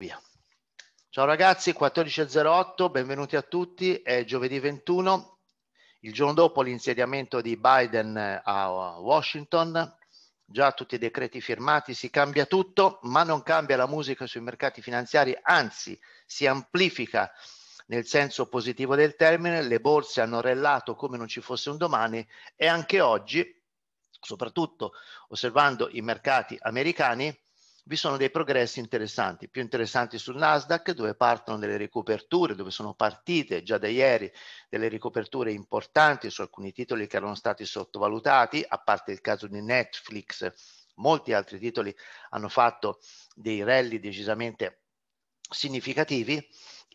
Via. Ciao ragazzi, 14.08, benvenuti a tutti, è giovedì 21, il giorno dopo l'insediamento di Biden eh, a Washington, già tutti i decreti firmati, si cambia tutto, ma non cambia la musica sui mercati finanziari, anzi si amplifica nel senso positivo del termine, le borse hanno rellato come non ci fosse un domani e anche oggi, soprattutto osservando i mercati americani, vi sono dei progressi interessanti, più interessanti sul Nasdaq dove partono delle ricoperture, dove sono partite già da ieri delle ricoperture importanti su alcuni titoli che erano stati sottovalutati, a parte il caso di Netflix, molti altri titoli hanno fatto dei rally decisamente significativi.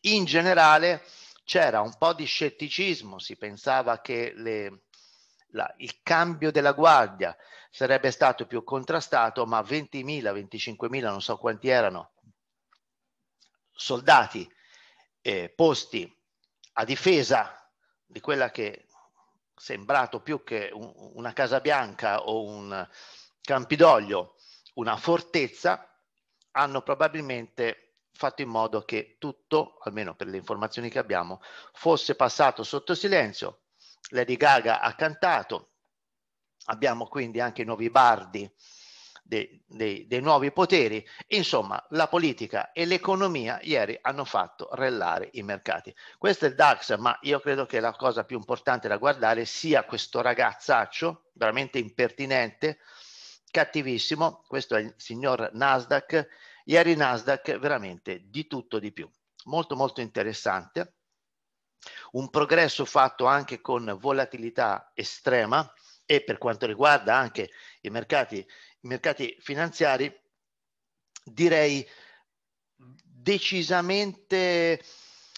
In generale c'era un po' di scetticismo, si pensava che le la, il cambio della guardia sarebbe stato più contrastato, ma 20.000, 25.000, non so quanti erano, soldati eh, posti a difesa di quella che sembrato più che un, una Casa Bianca o un Campidoglio, una fortezza, hanno probabilmente fatto in modo che tutto, almeno per le informazioni che abbiamo, fosse passato sotto silenzio, Lady Gaga ha cantato, abbiamo quindi anche i nuovi bardi dei, dei, dei nuovi poteri, insomma la politica e l'economia ieri hanno fatto rellare i mercati. Questo è il DAX, ma io credo che la cosa più importante da guardare sia questo ragazzaccio, veramente impertinente, cattivissimo, questo è il signor Nasdaq, ieri Nasdaq veramente di tutto di più, molto molto interessante un progresso fatto anche con volatilità estrema e per quanto riguarda anche i mercati, i mercati finanziari, direi decisamente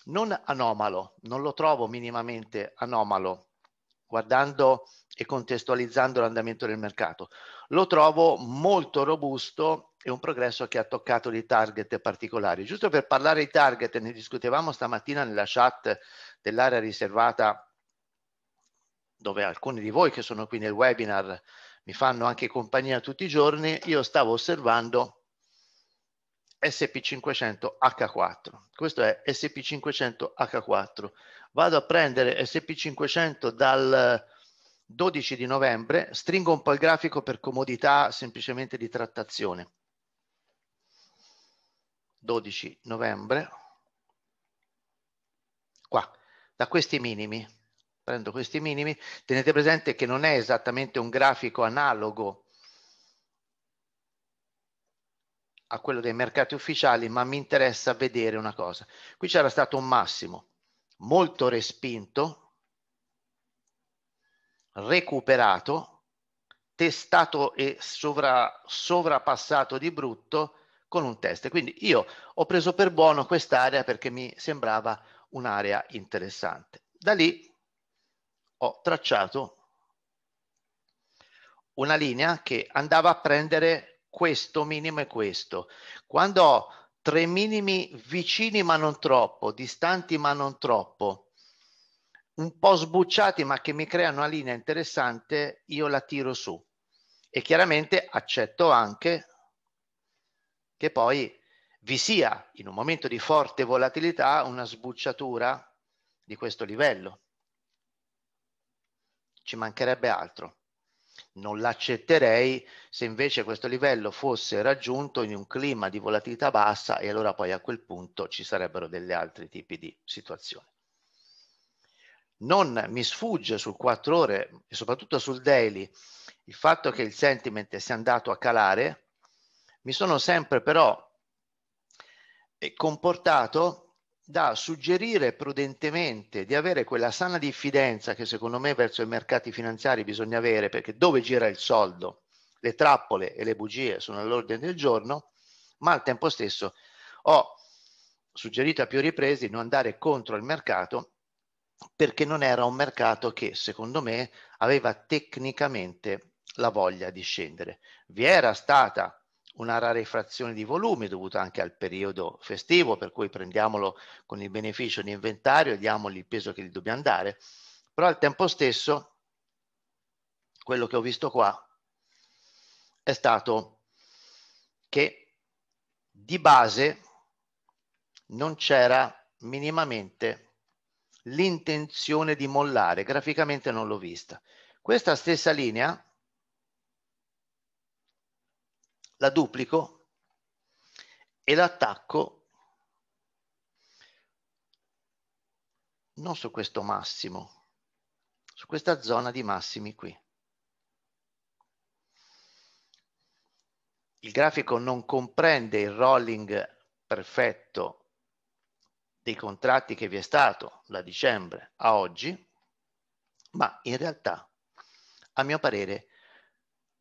non anomalo, non lo trovo minimamente anomalo guardando e contestualizzando l'andamento del mercato. Lo trovo molto robusto è un progresso che ha toccato dei target particolari. Giusto per parlare di target, ne discutevamo stamattina nella chat dell'area riservata dove alcuni di voi che sono qui nel webinar mi fanno anche compagnia tutti i giorni, io stavo osservando SP500H4. Questo è SP500H4. Vado a prendere SP500 dal 12 di novembre, stringo un po' il grafico per comodità semplicemente di trattazione. 12 novembre, qua, da questi minimi, prendo questi minimi, tenete presente che non è esattamente un grafico analogo a quello dei mercati ufficiali, ma mi interessa vedere una cosa. Qui c'era stato un massimo molto respinto, recuperato, testato e sovra, sovrapassato di brutto, con un test. Quindi io ho preso per buono quest'area perché mi sembrava un'area interessante. Da lì ho tracciato una linea che andava a prendere questo minimo e questo. Quando ho tre minimi vicini ma non troppo, distanti ma non troppo, un po' sbucciati ma che mi creano una linea interessante, io la tiro su. E chiaramente accetto anche che poi vi sia in un momento di forte volatilità una sbucciatura di questo livello. Ci mancherebbe altro. Non l'accetterei se invece questo livello fosse raggiunto in un clima di volatilità bassa e allora poi a quel punto ci sarebbero degli altri tipi di situazioni. Non mi sfugge sul 4 ore e soprattutto sul daily il fatto che il sentiment sia andato a calare mi sono sempre però eh, comportato da suggerire prudentemente di avere quella sana diffidenza che secondo me verso i mercati finanziari bisogna avere, perché dove gira il soldo, le trappole e le bugie sono all'ordine del giorno, ma al tempo stesso ho suggerito a più riprese di non andare contro il mercato perché non era un mercato che secondo me aveva tecnicamente la voglia di scendere. Vi era stata una rarefrazione di volumi dovuta anche al periodo festivo, per cui prendiamolo con il beneficio di inventario e diamogli il peso che gli dobbiamo dare, però al tempo stesso quello che ho visto qua è stato che di base non c'era minimamente l'intenzione di mollare, graficamente non l'ho vista. Questa stessa linea la duplico e l'attacco non su questo massimo, su questa zona di massimi qui. Il grafico non comprende il rolling perfetto dei contratti che vi è stato da dicembre a oggi, ma in realtà, a mio parere,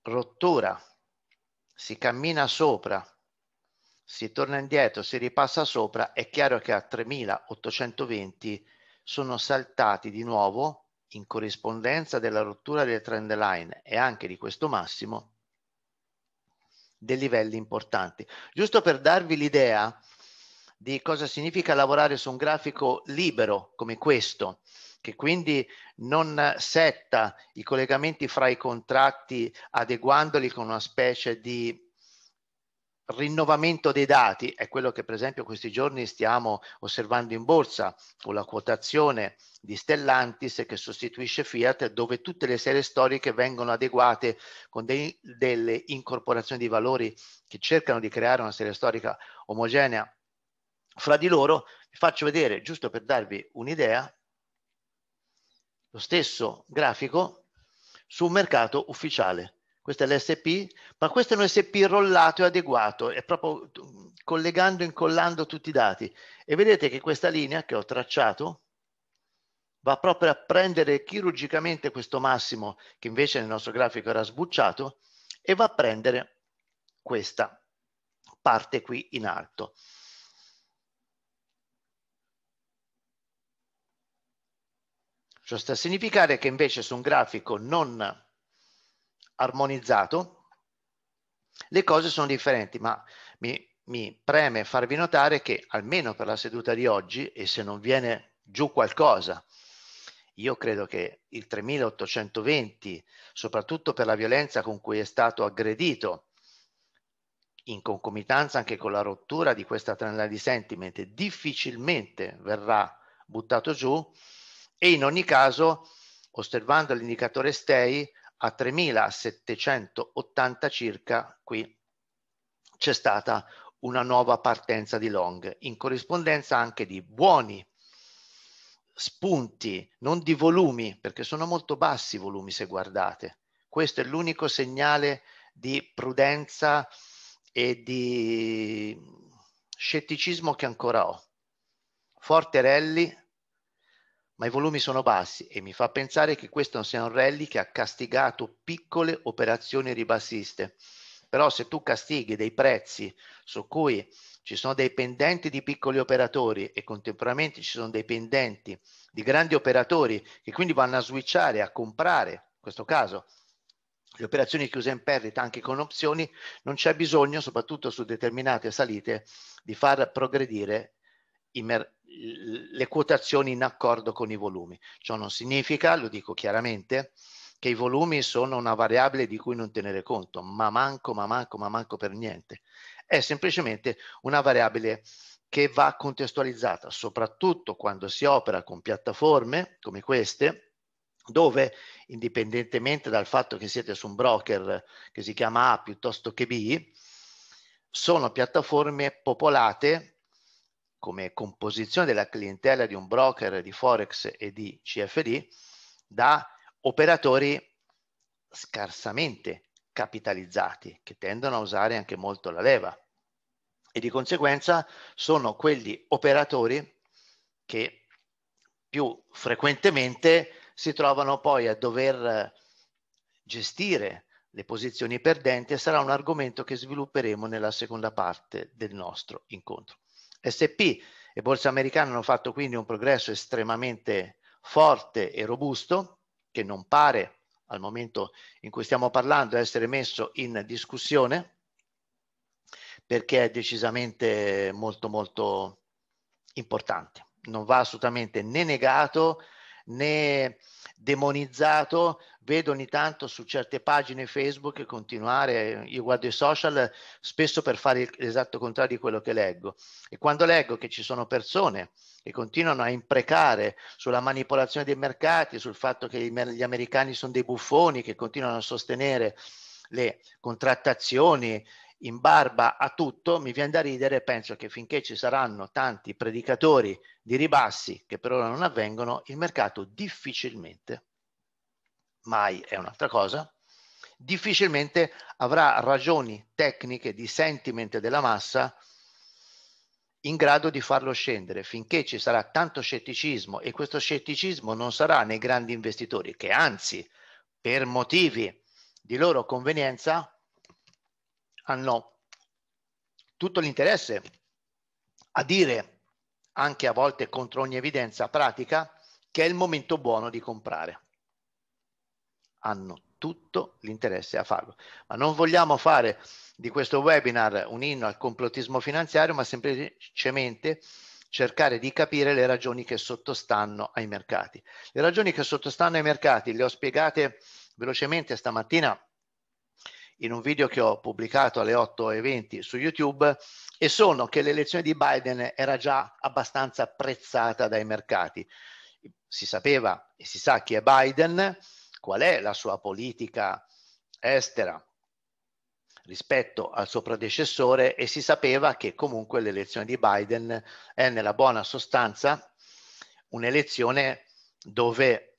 rottura si cammina sopra, si torna indietro, si ripassa sopra, è chiaro che a 3820 sono saltati di nuovo in corrispondenza della rottura del trend line e anche di questo massimo dei livelli importanti. Giusto per darvi l'idea di cosa significa lavorare su un grafico libero come questo, che quindi non setta i collegamenti fra i contratti adeguandoli con una specie di rinnovamento dei dati, è quello che per esempio questi giorni stiamo osservando in borsa con la quotazione di Stellantis che sostituisce Fiat dove tutte le serie storiche vengono adeguate con dei, delle incorporazioni di valori che cercano di creare una serie storica omogenea fra di loro. Vi faccio vedere, giusto per darvi un'idea, lo stesso grafico su un mercato ufficiale. Questo è l'SP, ma questo è un SP rollato e adeguato, è proprio collegando e incollando tutti i dati. E vedete che questa linea che ho tracciato va proprio a prendere chirurgicamente questo massimo, che invece nel nostro grafico era sbucciato, e va a prendere questa parte qui in alto. Ciò sta a significare che invece su un grafico non armonizzato le cose sono differenti, ma mi, mi preme farvi notare che almeno per la seduta di oggi, e se non viene giù qualcosa, io credo che il 3820, soprattutto per la violenza con cui è stato aggredito, in concomitanza anche con la rottura di questa tranella di sentiment, difficilmente verrà buttato giù, e in ogni caso, osservando l'indicatore STEI, a 3780 circa qui c'è stata una nuova partenza di long, in corrispondenza anche di buoni spunti, non di volumi, perché sono molto bassi i volumi se guardate. Questo è l'unico segnale di prudenza e di scetticismo che ancora ho. Forte rally ma i volumi sono bassi e mi fa pensare che questo sia un rally che ha castigato piccole operazioni ribassiste. Però se tu castighi dei prezzi su cui ci sono dei pendenti di piccoli operatori e contemporaneamente ci sono dei pendenti di grandi operatori che quindi vanno a switchare, a comprare, in questo caso le operazioni chiuse in perdita anche con opzioni, non c'è bisogno, soprattutto su determinate salite, di far progredire i mercati le quotazioni in accordo con i volumi. Ciò non significa, lo dico chiaramente, che i volumi sono una variabile di cui non tenere conto, ma manco, ma manco, ma manco per niente. È semplicemente una variabile che va contestualizzata, soprattutto quando si opera con piattaforme come queste, dove indipendentemente dal fatto che siete su un broker che si chiama A piuttosto che B, sono piattaforme popolate come composizione della clientela di un broker di Forex e di CFD da operatori scarsamente capitalizzati che tendono a usare anche molto la leva e di conseguenza sono quegli operatori che più frequentemente si trovano poi a dover gestire le posizioni perdenti e sarà un argomento che svilupperemo nella seconda parte del nostro incontro. SP e borsa americana hanno fatto quindi un progresso estremamente forte e robusto che non pare al momento in cui stiamo parlando essere messo in discussione perché è decisamente molto molto importante. Non va assolutamente né negato né demonizzato, vedo ogni tanto su certe pagine Facebook continuare, io guardo i social spesso per fare l'esatto contrario di quello che leggo e quando leggo che ci sono persone che continuano a imprecare sulla manipolazione dei mercati, sul fatto che gli americani sono dei buffoni, che continuano a sostenere le contrattazioni in barba a tutto, mi viene da ridere e penso che finché ci saranno tanti predicatori di ribassi che per ora non avvengono, il mercato difficilmente mai è un'altra cosa, difficilmente avrà ragioni tecniche di sentiment della massa in grado di farlo scendere finché ci sarà tanto scetticismo e questo scetticismo non sarà nei grandi investitori che anzi per motivi di loro convenienza hanno tutto l'interesse a dire anche a volte contro ogni evidenza pratica che è il momento buono di comprare hanno tutto l'interesse a farlo. Ma non vogliamo fare di questo webinar un inno al complottismo finanziario, ma semplicemente cercare di capire le ragioni che sottostanno ai mercati. Le ragioni che sottostanno ai mercati le ho spiegate velocemente stamattina in un video che ho pubblicato alle 8.20 su YouTube e sono che l'elezione di Biden era già abbastanza apprezzata dai mercati. Si sapeva e si sa chi è Biden, qual è la sua politica estera rispetto al suo predecessore e si sapeva che comunque l'elezione di Biden è nella buona sostanza un'elezione dove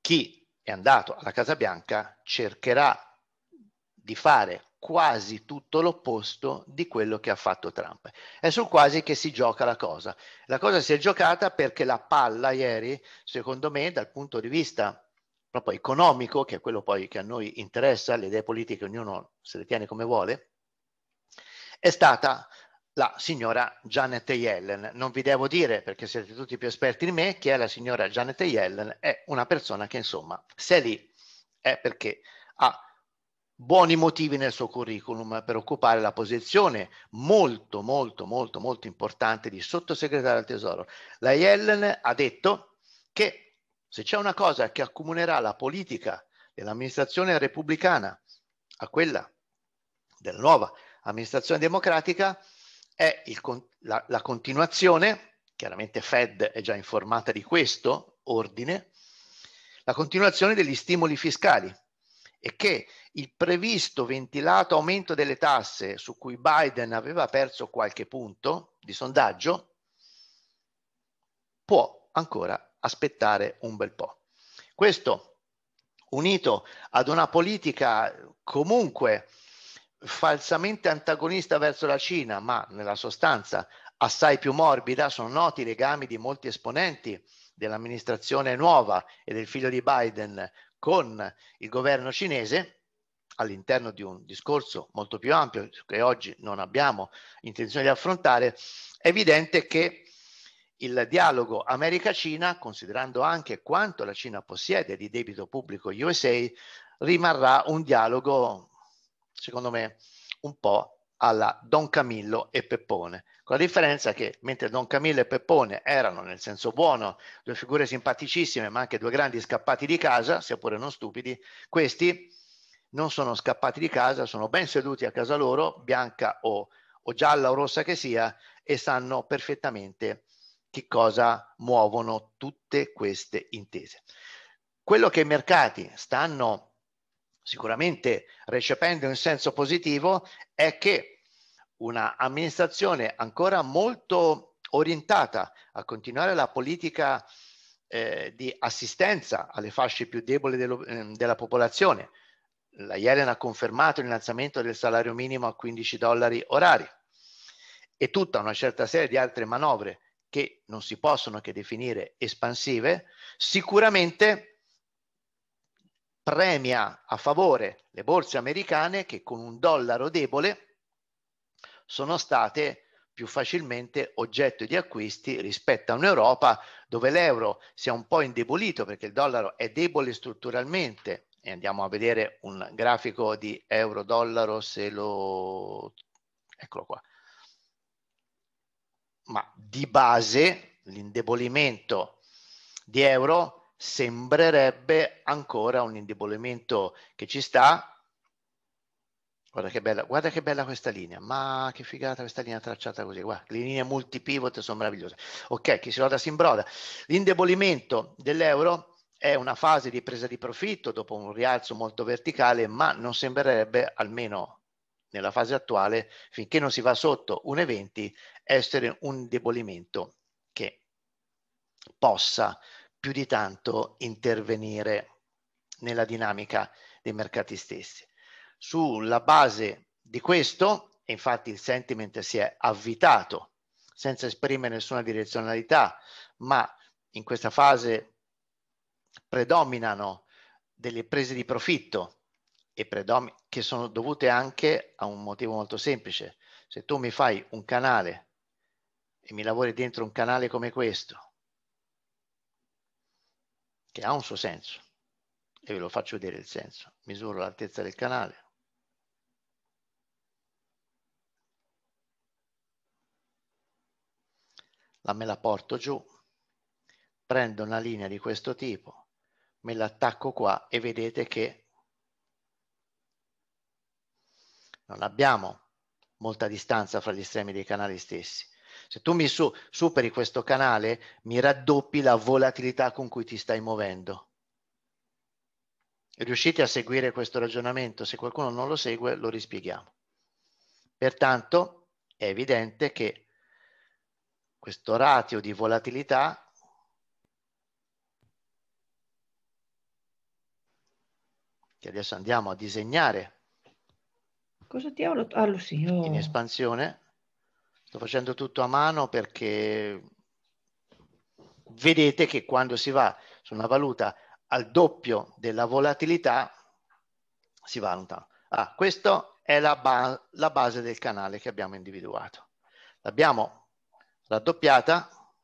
chi è andato alla Casa Bianca cercherà di fare quasi tutto l'opposto di quello che ha fatto Trump. È sul quasi che si gioca la cosa. La cosa si è giocata perché la palla ieri, secondo me, dal punto di vista proprio economico, che è quello poi che a noi interessa, le idee politiche ognuno se le tiene come vuole, è stata la signora Janet Yellen. Non vi devo dire, perché siete tutti più esperti di me, che è la signora Janet Yellen, è una persona che insomma se è lì è perché ha buoni motivi nel suo curriculum per occupare la posizione molto, molto, molto, molto importante di sottosegretario al Tesoro. La Yellen ha detto che se c'è una cosa che accomunerà la politica dell'amministrazione repubblicana a quella della nuova amministrazione democratica, è il, la, la continuazione, chiaramente Fed è già informata di questo ordine, la continuazione degli stimoli fiscali e che il previsto ventilato aumento delle tasse su cui Biden aveva perso qualche punto di sondaggio può ancora aspettare un bel po'. Questo unito ad una politica comunque falsamente antagonista verso la Cina, ma nella sostanza assai più morbida, sono noti i legami di molti esponenti dell'amministrazione nuova e del figlio di Biden con il governo cinese all'interno di un discorso molto più ampio che oggi non abbiamo intenzione di affrontare, è evidente che il dialogo America-Cina, considerando anche quanto la Cina possiede di debito pubblico USA, rimarrà un dialogo, secondo me, un po' alla Don Camillo e Peppone, con la differenza che mentre Don Camillo e Peppone erano, nel senso buono, due figure simpaticissime, ma anche due grandi scappati di casa, seppure non stupidi, questi non sono scappati di casa, sono ben seduti a casa loro, bianca o, o gialla o rossa che sia, e sanno perfettamente che cosa muovono tutte queste intese. Quello che i mercati stanno sicuramente recependo in senso positivo è che un'amministrazione ancora molto orientata a continuare la politica eh, di assistenza alle fasce più deboli dello, ehm, della popolazione. La Yellen ha confermato l'innalzamento del salario minimo a 15 dollari orari e tutta una certa serie di altre manovre che non si possono che definire espansive, sicuramente premia a favore le borse americane che con un dollaro debole sono state più facilmente oggetto di acquisti rispetto a un'Europa dove l'euro si è un po' indebolito perché il dollaro è debole strutturalmente e andiamo a vedere un grafico di euro-dollaro se lo... eccolo qua ma di base l'indebolimento di euro sembrerebbe ancora un indebolimento che ci sta. Guarda che bella, guarda che bella questa linea, ma che figata questa linea tracciata così, guarda, le linee multipivot sono meravigliose. Ok, chi si roda si imbroda. L'indebolimento dell'euro è una fase di presa di profitto dopo un rialzo molto verticale, ma non sembrerebbe, almeno nella fase attuale, finché non si va sotto 1,20 essere un indebolimento che possa più di tanto intervenire nella dinamica dei mercati stessi. Sulla base di questo, infatti il sentiment si è avvitato senza esprimere nessuna direzionalità, ma in questa fase predominano delle prese di profitto e predomin- che sono dovute anche a un motivo molto semplice. Se tu mi fai un canale e mi lavori dentro un canale come questo, che ha un suo senso, e ve lo faccio vedere il senso, misuro l'altezza del canale, la me la porto giù, prendo una linea di questo tipo, me l'attacco qua e vedete che non abbiamo molta distanza fra gli estremi dei canali stessi. Se tu mi su, superi questo canale, mi raddoppi la volatilità con cui ti stai muovendo. Riuscite a seguire questo ragionamento? Se qualcuno non lo segue, lo rispieghiamo. Pertanto è evidente che questo ratio di volatilità che adesso andiamo a disegnare Cosa ti ho? Ah, lo sì, oh. in espansione Sto facendo tutto a mano perché vedete che quando si va su una valuta al doppio della volatilità si va lontano. Ah, questa è la, ba la base del canale che abbiamo individuato. L'abbiamo raddoppiata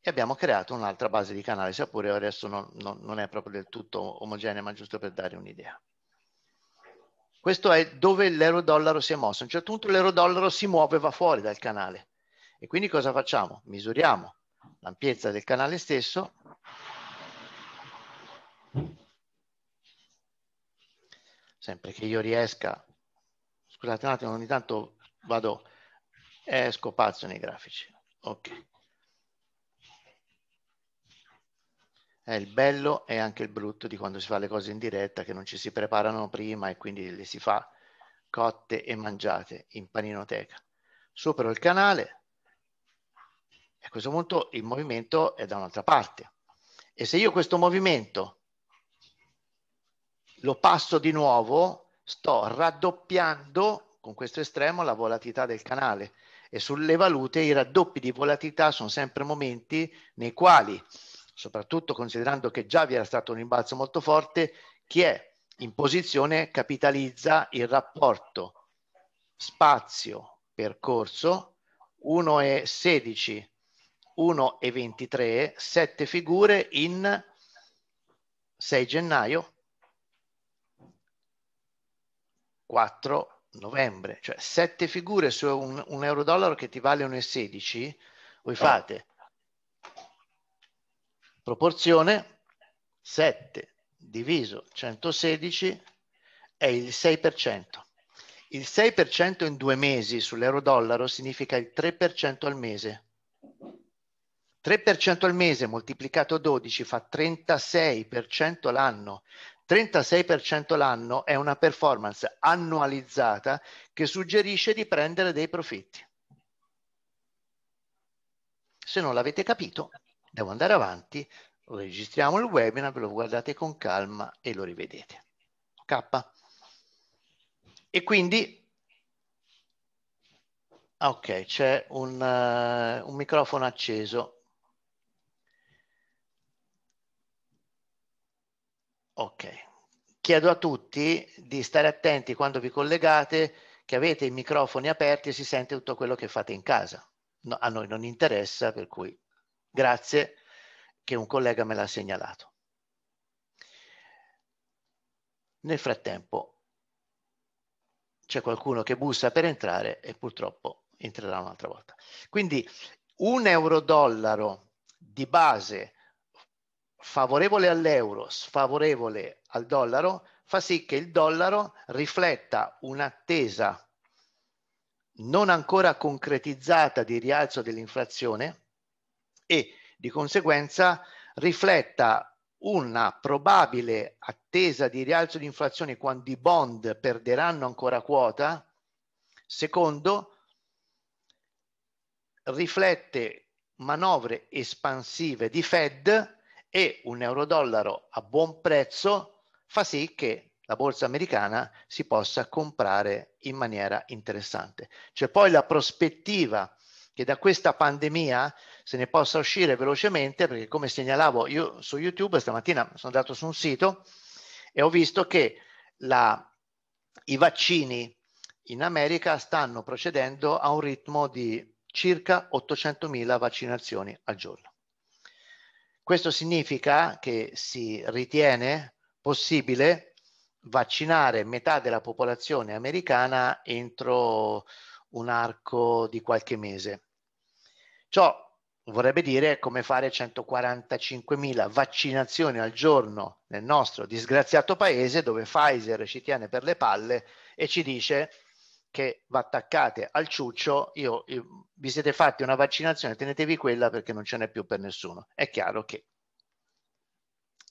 e abbiamo creato un'altra base di canale, seppure adesso non, non, non, è proprio del tutto omogenea, ma giusto per dare un'idea. Questo è dove l'euro-dollaro si è mosso. A un certo punto l'euro-dollaro si muove e va fuori dal canale. E quindi cosa facciamo? Misuriamo l'ampiezza del canale stesso sempre che io riesca scusate un attimo ogni tanto vado esco eh, pazzo nei grafici ok è il bello e anche il brutto di quando si fa le cose in diretta, che non ci si preparano prima e quindi le si fa cotte e mangiate in paninoteca. Supero il canale e a questo punto il movimento è da un'altra parte. E se io questo movimento lo passo di nuovo, sto raddoppiando con questo estremo la volatilità del canale e sulle valute i raddoppi di volatilità sono sempre momenti nei quali soprattutto considerando che già vi era stato un rimbalzo molto forte, chi è in posizione capitalizza il rapporto spazio-percorso 1,16, 1,23, sette figure in 6 gennaio, 4 novembre, cioè sette figure su un, un euro dollaro che ti vale 1,16, voi ah. fate Proporzione 7 diviso 116 è il 6%. Il 6% in due mesi sull'euro-dollaro significa il 3% al mese. 3% al mese moltiplicato 12 fa 36% l'anno. 36% l'anno è una performance annualizzata che suggerisce di prendere dei profitti. Se non l'avete capito, devo andare avanti, registriamo il webinar, ve lo guardate con calma e lo rivedete. K. E quindi, ah, ok, c'è un, uh, un microfono acceso. Ok, chiedo a tutti di stare attenti quando vi collegate che avete i microfoni aperti e si sente tutto quello che fate in casa. No, a noi non interessa, per cui Grazie che un collega me l'ha segnalato. Nel frattempo c'è qualcuno che bussa per entrare e purtroppo entrerà un'altra volta. Quindi un euro-dollaro di base favorevole all'euro, sfavorevole al dollaro, fa sì che il dollaro rifletta un'attesa non ancora concretizzata di rialzo dell'inflazione e di conseguenza rifletta una probabile attesa di rialzo di inflazione quando i bond perderanno ancora quota. Secondo, riflette manovre espansive di Fed e un euro-dollaro a buon prezzo fa sì che la borsa americana si possa comprare in maniera interessante. C'è poi la prospettiva che da questa pandemia se ne possa uscire velocemente, perché come segnalavo io su YouTube stamattina sono andato su un sito e ho visto che la, i vaccini in America stanno procedendo a un ritmo di circa 800.000 vaccinazioni al giorno. Questo significa che si ritiene possibile vaccinare metà della popolazione americana entro un arco di qualche mese. Ciò vorrebbe dire come fare 145.000 vaccinazioni al giorno nel nostro disgraziato paese dove Pfizer ci tiene per le palle e ci dice che va attaccate al ciuccio, io, io, vi siete fatti una vaccinazione, tenetevi quella perché non ce n'è più per nessuno. È chiaro che.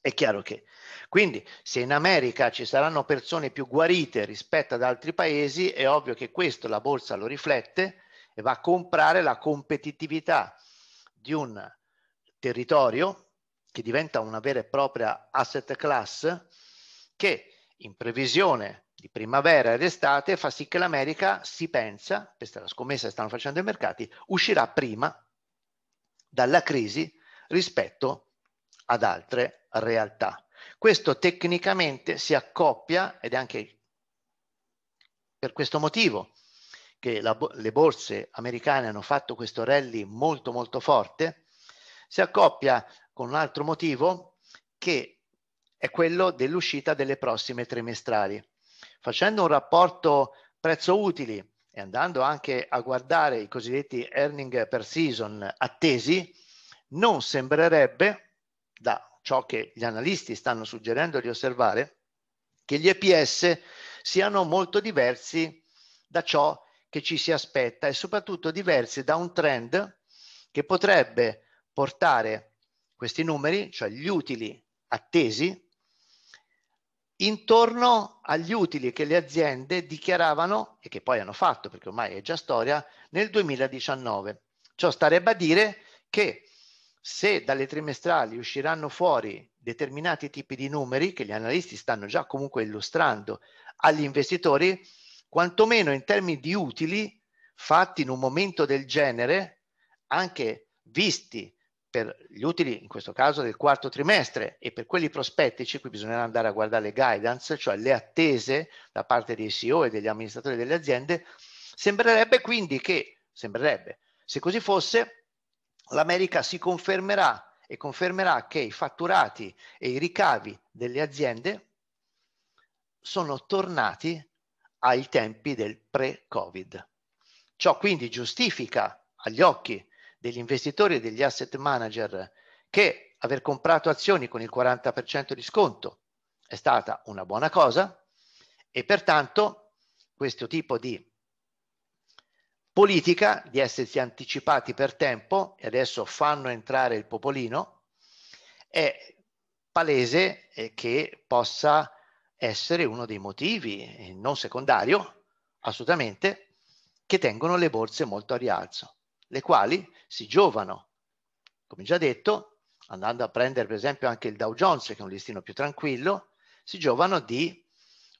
È chiaro che. Quindi se in America ci saranno persone più guarite rispetto ad altri paesi, è ovvio che questo la borsa lo riflette e va a comprare la competitività di un territorio che diventa una vera e propria asset class che in previsione di primavera ed estate fa sì che l'America si pensa, questa è la scommessa che stanno facendo i mercati, uscirà prima dalla crisi rispetto ad altre realtà. Questo tecnicamente si accoppia ed è anche per questo motivo che la, le borse americane hanno fatto questo rally molto molto forte, si accoppia con un altro motivo che è quello dell'uscita delle prossime trimestrali. Facendo un rapporto prezzo utili e andando anche a guardare i cosiddetti earning per season attesi, non sembrerebbe, da ciò che gli analisti stanno suggerendo di osservare, che gli EPS siano molto diversi da ciò che ci si aspetta e soprattutto diversi da un trend che potrebbe portare questi numeri, cioè gli utili attesi, intorno agli utili che le aziende dichiaravano e che poi hanno fatto, perché ormai è già storia, nel 2019. Ciò starebbe a dire che se dalle trimestrali usciranno fuori determinati tipi di numeri che gli analisti stanno già comunque illustrando agli investitori, quantomeno in termini di utili fatti in un momento del genere, anche visti per gli utili in questo caso del quarto trimestre e per quelli prospettici, qui bisognerà andare a guardare le guidance, cioè le attese da parte dei CEO e degli amministratori delle aziende, sembrerebbe quindi che, sembrerebbe, se così fosse, l'America si confermerà e confermerà che i fatturati e i ricavi delle aziende sono tornati ai tempi del pre-Covid. Ciò quindi giustifica agli occhi degli investitori e degli asset manager che aver comprato azioni con il 40% di sconto è stata una buona cosa e pertanto questo tipo di politica di essersi anticipati per tempo e adesso fanno entrare il popolino è palese che possa essere uno dei motivi eh, non secondario, assolutamente, che tengono le borse molto a rialzo, le quali si giovano, come già detto, andando a prendere per esempio anche il Dow Jones, che è un listino più tranquillo, si giovano di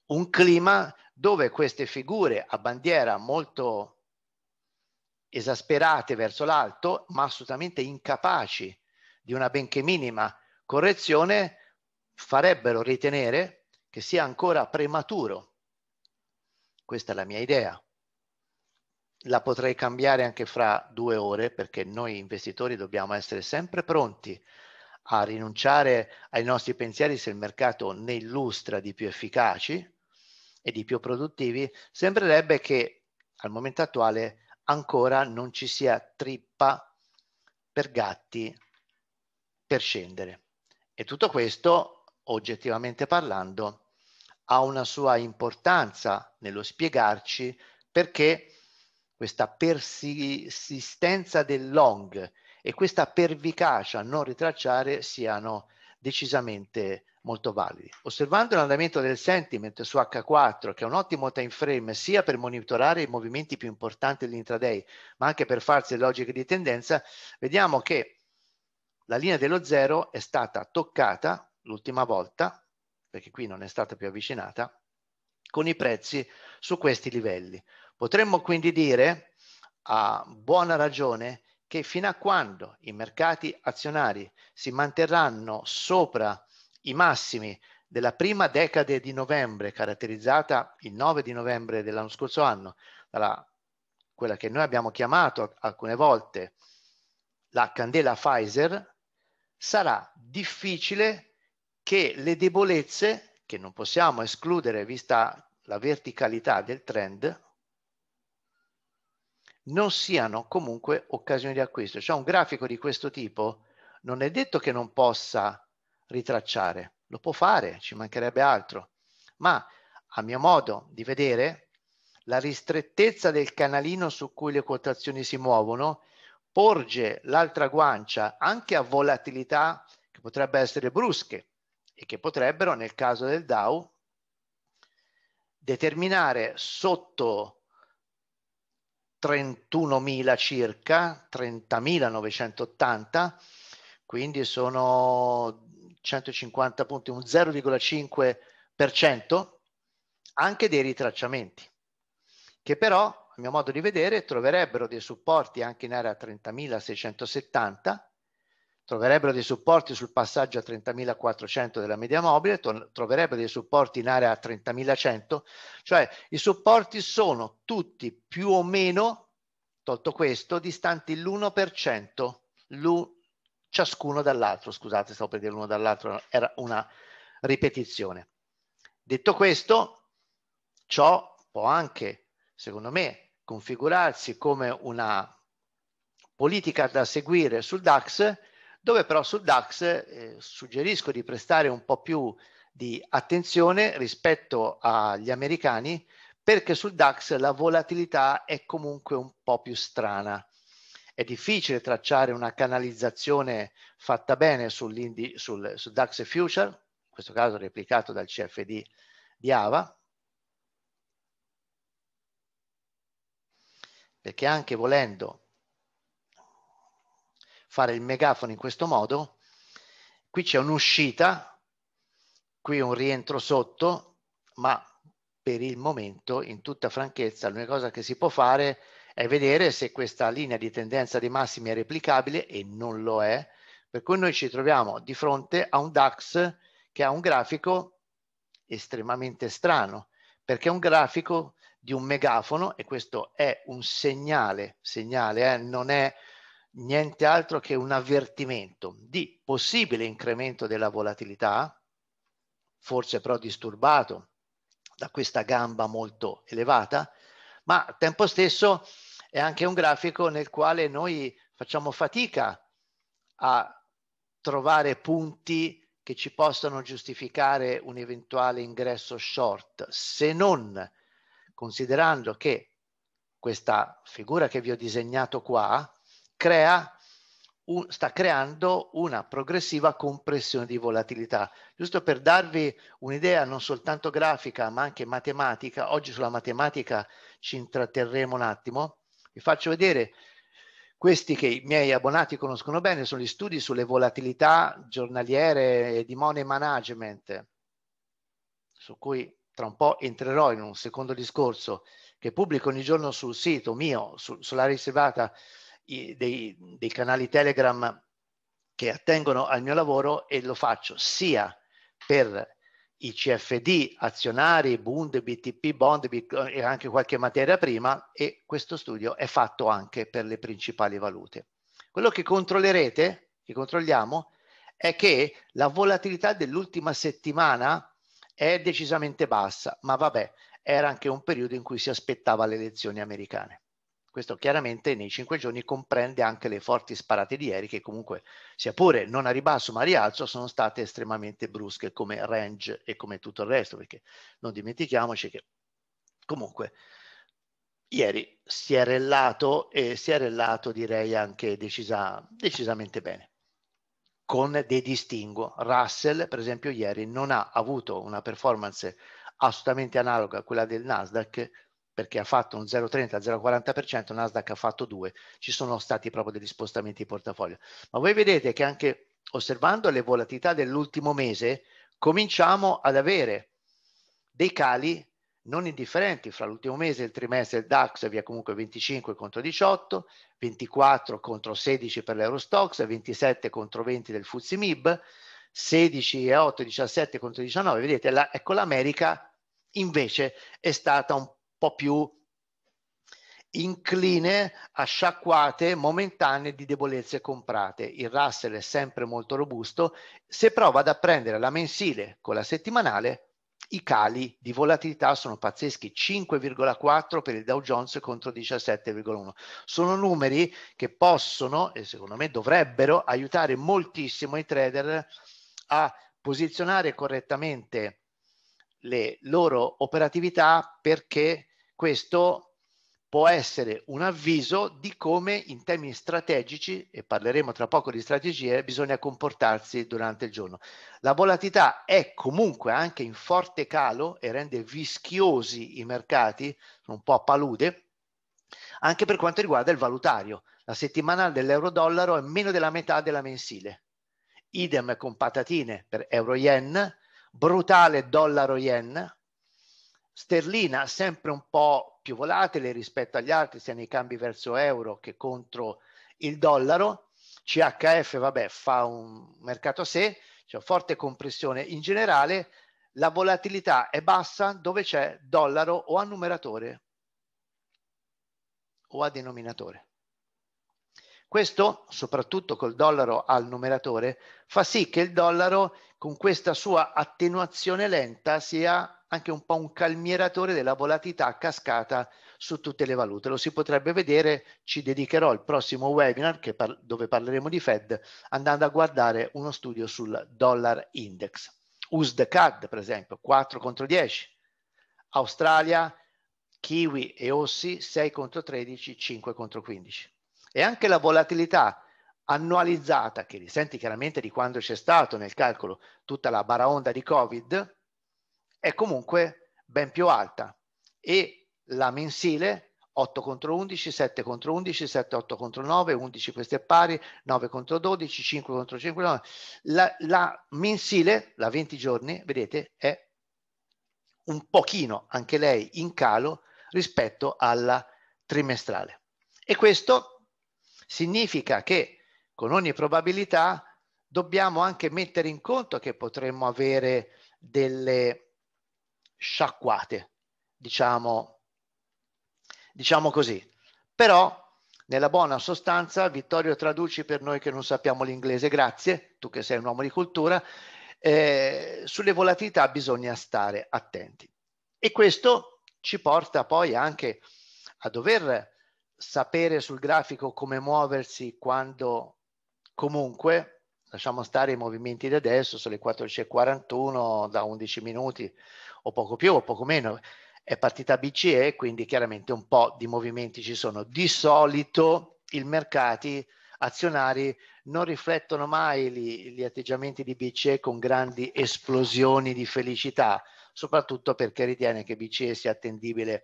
un clima dove queste figure a bandiera molto esasperate verso l'alto, ma assolutamente incapaci di una benché minima correzione, farebbero ritenere che sia ancora prematuro. Questa è la mia idea. La potrei cambiare anche fra due ore perché noi investitori dobbiamo essere sempre pronti a rinunciare ai nostri pensieri se il mercato ne illustra di più efficaci e di più produttivi. Sembrerebbe che al momento attuale ancora non ci sia trippa per gatti per scendere. E tutto questo oggettivamente parlando, ha una sua importanza nello spiegarci perché questa persistenza del long e questa pervicacia a non ritracciare siano decisamente molto validi. Osservando l'andamento del sentiment su H4, che è un ottimo time frame sia per monitorare i movimenti più importanti dell'intraday, ma anche per farsi logiche di tendenza, vediamo che la linea dello zero è stata toccata l'ultima volta, perché qui non è stata più avvicinata, con i prezzi su questi livelli. Potremmo quindi dire a buona ragione che fino a quando i mercati azionari si manterranno sopra i massimi della prima decade di novembre, caratterizzata il 9 di novembre dell'anno scorso anno, dalla quella che noi abbiamo chiamato alcune volte la candela Pfizer, sarà difficile che le debolezze, che non possiamo escludere vista la verticalità del trend, non siano comunque occasioni di acquisto. Cioè un grafico di questo tipo non è detto che non possa ritracciare, lo può fare, ci mancherebbe altro, ma a mio modo di vedere la ristrettezza del canalino su cui le quotazioni si muovono porge l'altra guancia anche a volatilità che potrebbe essere brusche, e che potrebbero nel caso del DAO determinare sotto 31.000 circa, 30.980, quindi sono 150 punti, un 0,5% anche dei ritracciamenti, che però, a mio modo di vedere, troverebbero dei supporti anche in area 30.670 troverebbero dei supporti sul passaggio a 30.400 della media mobile, troverebbero dei supporti in area a 30.100, cioè i supporti sono tutti più o meno, tolto questo, distanti l'1%, ciascuno dall'altro, scusate, stavo per dire l'uno dall'altro, era una ripetizione. Detto questo, ciò può anche, secondo me, configurarsi come una politica da seguire sul DAX, dove però sul DAX eh, suggerisco di prestare un po' più di attenzione rispetto agli americani perché sul DAX la volatilità è comunque un po' più strana. È difficile tracciare una canalizzazione fatta bene sul, sul DAX Future, in questo caso replicato dal CFD di AVA, perché anche volendo fare il megafono in questo modo. Qui c'è un'uscita, qui un rientro sotto, ma per il momento, in tutta franchezza, l'unica cosa che si può fare è vedere se questa linea di tendenza dei massimi è replicabile e non lo è, per cui noi ci troviamo di fronte a un DAX che ha un grafico estremamente strano, perché è un grafico di un megafono e questo è un segnale, segnale eh, non è niente altro che un avvertimento di possibile incremento della volatilità, forse però disturbato da questa gamba molto elevata, ma al tempo stesso è anche un grafico nel quale noi facciamo fatica a trovare punti che ci possano giustificare un eventuale ingresso short, se non considerando che questa figura che vi ho disegnato qua, crea un, sta creando una progressiva compressione di volatilità. Giusto per darvi un'idea non soltanto grafica ma anche matematica, oggi sulla matematica ci intratterremo un attimo, vi faccio vedere questi che i miei abbonati conoscono bene, sono gli studi sulle volatilità giornaliere di money management, su cui tra un po' entrerò in un secondo discorso, che pubblico ogni giorno sul sito mio, su, sulla riservata dei, dei canali Telegram che attengono al mio lavoro e lo faccio sia per i CFD, azionari, Bund, BTP, Bond e anche qualche materia prima e questo studio è fatto anche per le principali valute. Quello che controllerete, che controlliamo, è che la volatilità dell'ultima settimana è decisamente bassa, ma vabbè, era anche un periodo in cui si aspettava le elezioni americane. Questo chiaramente nei cinque giorni comprende anche le forti sparate di ieri che comunque, sia pure non a ribasso ma a rialzo, sono state estremamente brusche come range e come tutto il resto, perché non dimentichiamoci che comunque ieri si è rellato e si è rellato direi anche decisa, decisamente bene con dei distinguo. Russell, per esempio, ieri non ha avuto una performance assolutamente analoga a quella del Nasdaq, perché ha fatto un 0,30, 0,40%, Nasdaq ha fatto 2, ci sono stati proprio degli spostamenti di portafoglio. Ma voi vedete che anche osservando le volatilità dell'ultimo mese, cominciamo ad avere dei cali non indifferenti fra l'ultimo mese e il trimestre il DAX via comunque 25 contro 18, 24 contro 16 per l'Eurostox, 27 contro 20 del FTSE MIB, 16 e 8, 17 contro 19. Vedete, la, ecco l'America invece è stata un po' più incline a sciacquate momentanee di debolezze comprate. Il Russell è sempre molto robusto. Se prova ad apprendere la mensile con la settimanale, i cali di volatilità sono pazzeschi, 5,4 per il Dow Jones contro 17,1. Sono numeri che possono e secondo me dovrebbero aiutare moltissimo i trader a posizionare correttamente le loro operatività perché questo può essere un avviso di come in termini strategici, e parleremo tra poco di strategie, bisogna comportarsi durante il giorno. La volatilità è comunque anche in forte calo e rende vischiosi i mercati, sono un po' a palude, anche per quanto riguarda il valutario. La settimanale dell'euro-dollaro è meno della metà della mensile. Idem con patatine per euro-yen, brutale dollaro-yen, sterlina sempre un po' più volatile rispetto agli altri, sia nei cambi verso euro che contro il dollaro. CHF, vabbè, fa un mercato a sé, c'è cioè forte compressione in generale, la volatilità è bassa dove c'è dollaro o a numeratore o a denominatore. Questo, soprattutto col dollaro al numeratore, fa sì che il dollaro con questa sua attenuazione lenta sia anche un po' un calmieratore della volatilità cascata su tutte le valute. Lo si potrebbe vedere, ci dedicherò al prossimo webinar par- dove parleremo di Fed andando a guardare uno studio sul dollar index. USD CAD per esempio 4 contro 10, Australia, Kiwi e Ossi 6 contro 13, 5 contro 15. E anche la volatilità annualizzata, che risenti chiaramente di quando c'è stato nel calcolo tutta la baraonda di Covid, è comunque ben più alta e la mensile 8 contro 11, 7 contro 11, 7, 8 contro 9, 11 questo è pari, 9 contro 12, 5 contro 5, 9. La, la mensile, la 20 giorni, vedete, è un pochino anche lei in calo rispetto alla trimestrale. E questo significa che con ogni probabilità dobbiamo anche mettere in conto che potremmo avere delle sciacquate, diciamo, diciamo così. Però, nella buona sostanza, Vittorio traduci per noi che non sappiamo l'inglese, grazie, tu che sei un uomo di cultura, eh, sulle volatilità bisogna stare attenti. E questo ci porta poi anche a dover sapere sul grafico come muoversi quando comunque lasciamo stare i movimenti di adesso, sono le 14.41 da 11 minuti, o poco più o poco meno. È partita BCE, quindi chiaramente un po' di movimenti ci sono. Di solito i mercati azionari non riflettono mai gli, gli atteggiamenti di BCE con grandi esplosioni di felicità, soprattutto perché ritiene che BCE sia attendibile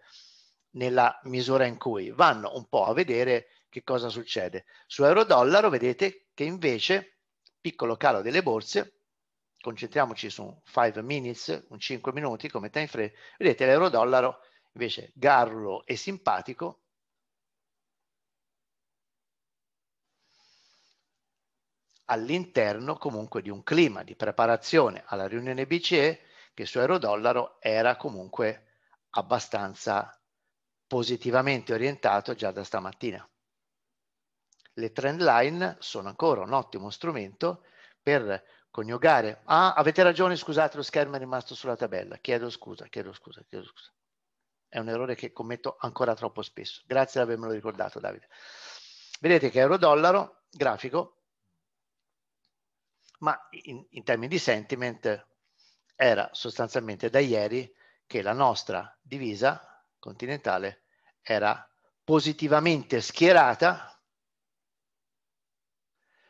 nella misura in cui vanno un po' a vedere che cosa succede. Su euro-dollaro vedete che invece piccolo calo delle borse, concentriamoci su 5 minutes, un 5 minuti come time frame, vedete l'euro dollaro invece garrulo e simpatico all'interno comunque di un clima di preparazione alla riunione BCE che su euro dollaro era comunque abbastanza positivamente orientato già da stamattina. Le trend line sono ancora un ottimo strumento per coniugare. Ah, avete ragione, scusate, lo schermo è rimasto sulla tabella. Chiedo scusa, chiedo scusa, chiedo scusa. È un errore che commetto ancora troppo spesso. Grazie di avermelo ricordato, Davide. Vedete che euro-dollaro, grafico, ma in, in termini di sentiment era sostanzialmente da ieri che la nostra divisa continentale era positivamente schierata,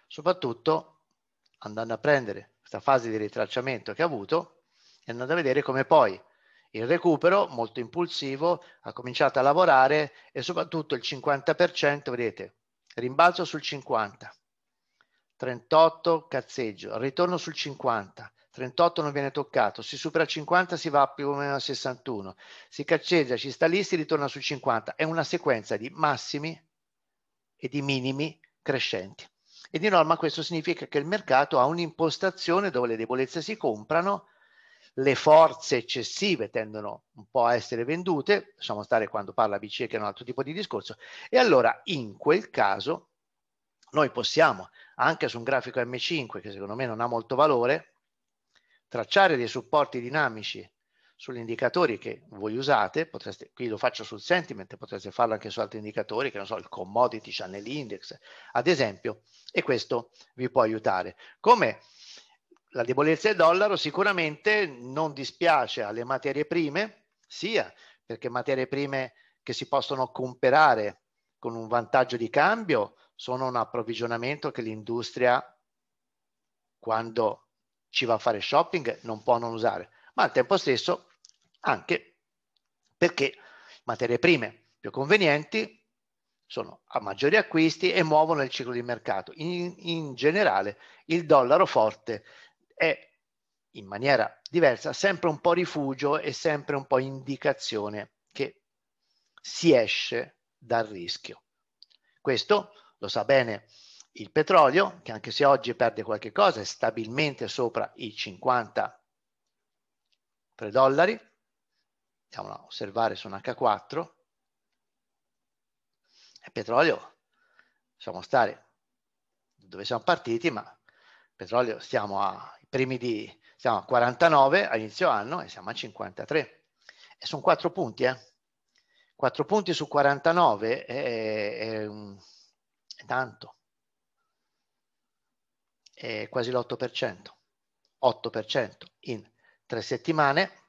soprattutto andando a prendere questa fase di ritracciamento che ha avuto e andando a vedere come poi il recupero, molto impulsivo, ha cominciato a lavorare e soprattutto il 50%, vedete, rimbalzo sul 50, 38 cazzeggio, ritorno sul 50, 38 non viene toccato, si supera 50 si va più o meno a 61, si cazzeggia, ci sta lì, si ritorna sul 50, è una sequenza di massimi e di minimi crescenti. E di norma questo significa che il mercato ha un'impostazione dove le debolezze si comprano, le forze eccessive tendono un po' a essere vendute, lasciamo stare quando parla BCE che è un altro tipo di discorso, e allora in quel caso noi possiamo, anche su un grafico M5 che secondo me non ha molto valore, tracciare dei supporti dinamici sugli indicatori che voi usate, potreste, qui lo faccio sul sentiment, potreste farlo anche su altri indicatori, che non so, il commodity channel index, ad esempio, e questo vi può aiutare. Come la debolezza del dollaro sicuramente non dispiace alle materie prime, sia perché materie prime che si possono comprare con un vantaggio di cambio sono un approvvigionamento che l'industria, quando ci va a fare shopping, non può non usare ma al tempo stesso anche perché materie prime più convenienti sono a maggiori acquisti e muovono il ciclo di mercato. In, in generale il dollaro forte è in maniera diversa sempre un po' rifugio e sempre un po' indicazione che si esce dal rischio. Questo lo sa bene il petrolio, che anche se oggi perde qualche cosa, è stabilmente sopra i 53 dollari, andiamola a osservare su un H4, il petrolio, possiamo stare dove siamo partiti, ma petrolio stiamo a, primi di, siamo a 49 a inizio anno e siamo a 53. E sono 4 punti, eh? 4 punti su 49 è, è, è tanto, è quasi l'8%, 8%, in tre settimane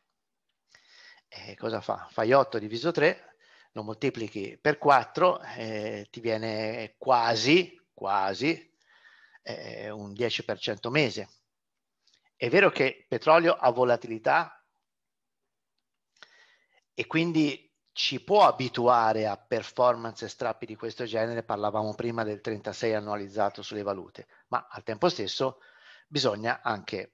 eh, cosa fa? Fai 8 diviso 3, lo moltiplichi per 4, eh, ti viene quasi, quasi eh, un 10% mese. È vero che petrolio ha volatilità e quindi ci può abituare a performance e strappi di questo genere, parlavamo prima del 36 annualizzato sulle valute, ma al tempo stesso bisogna anche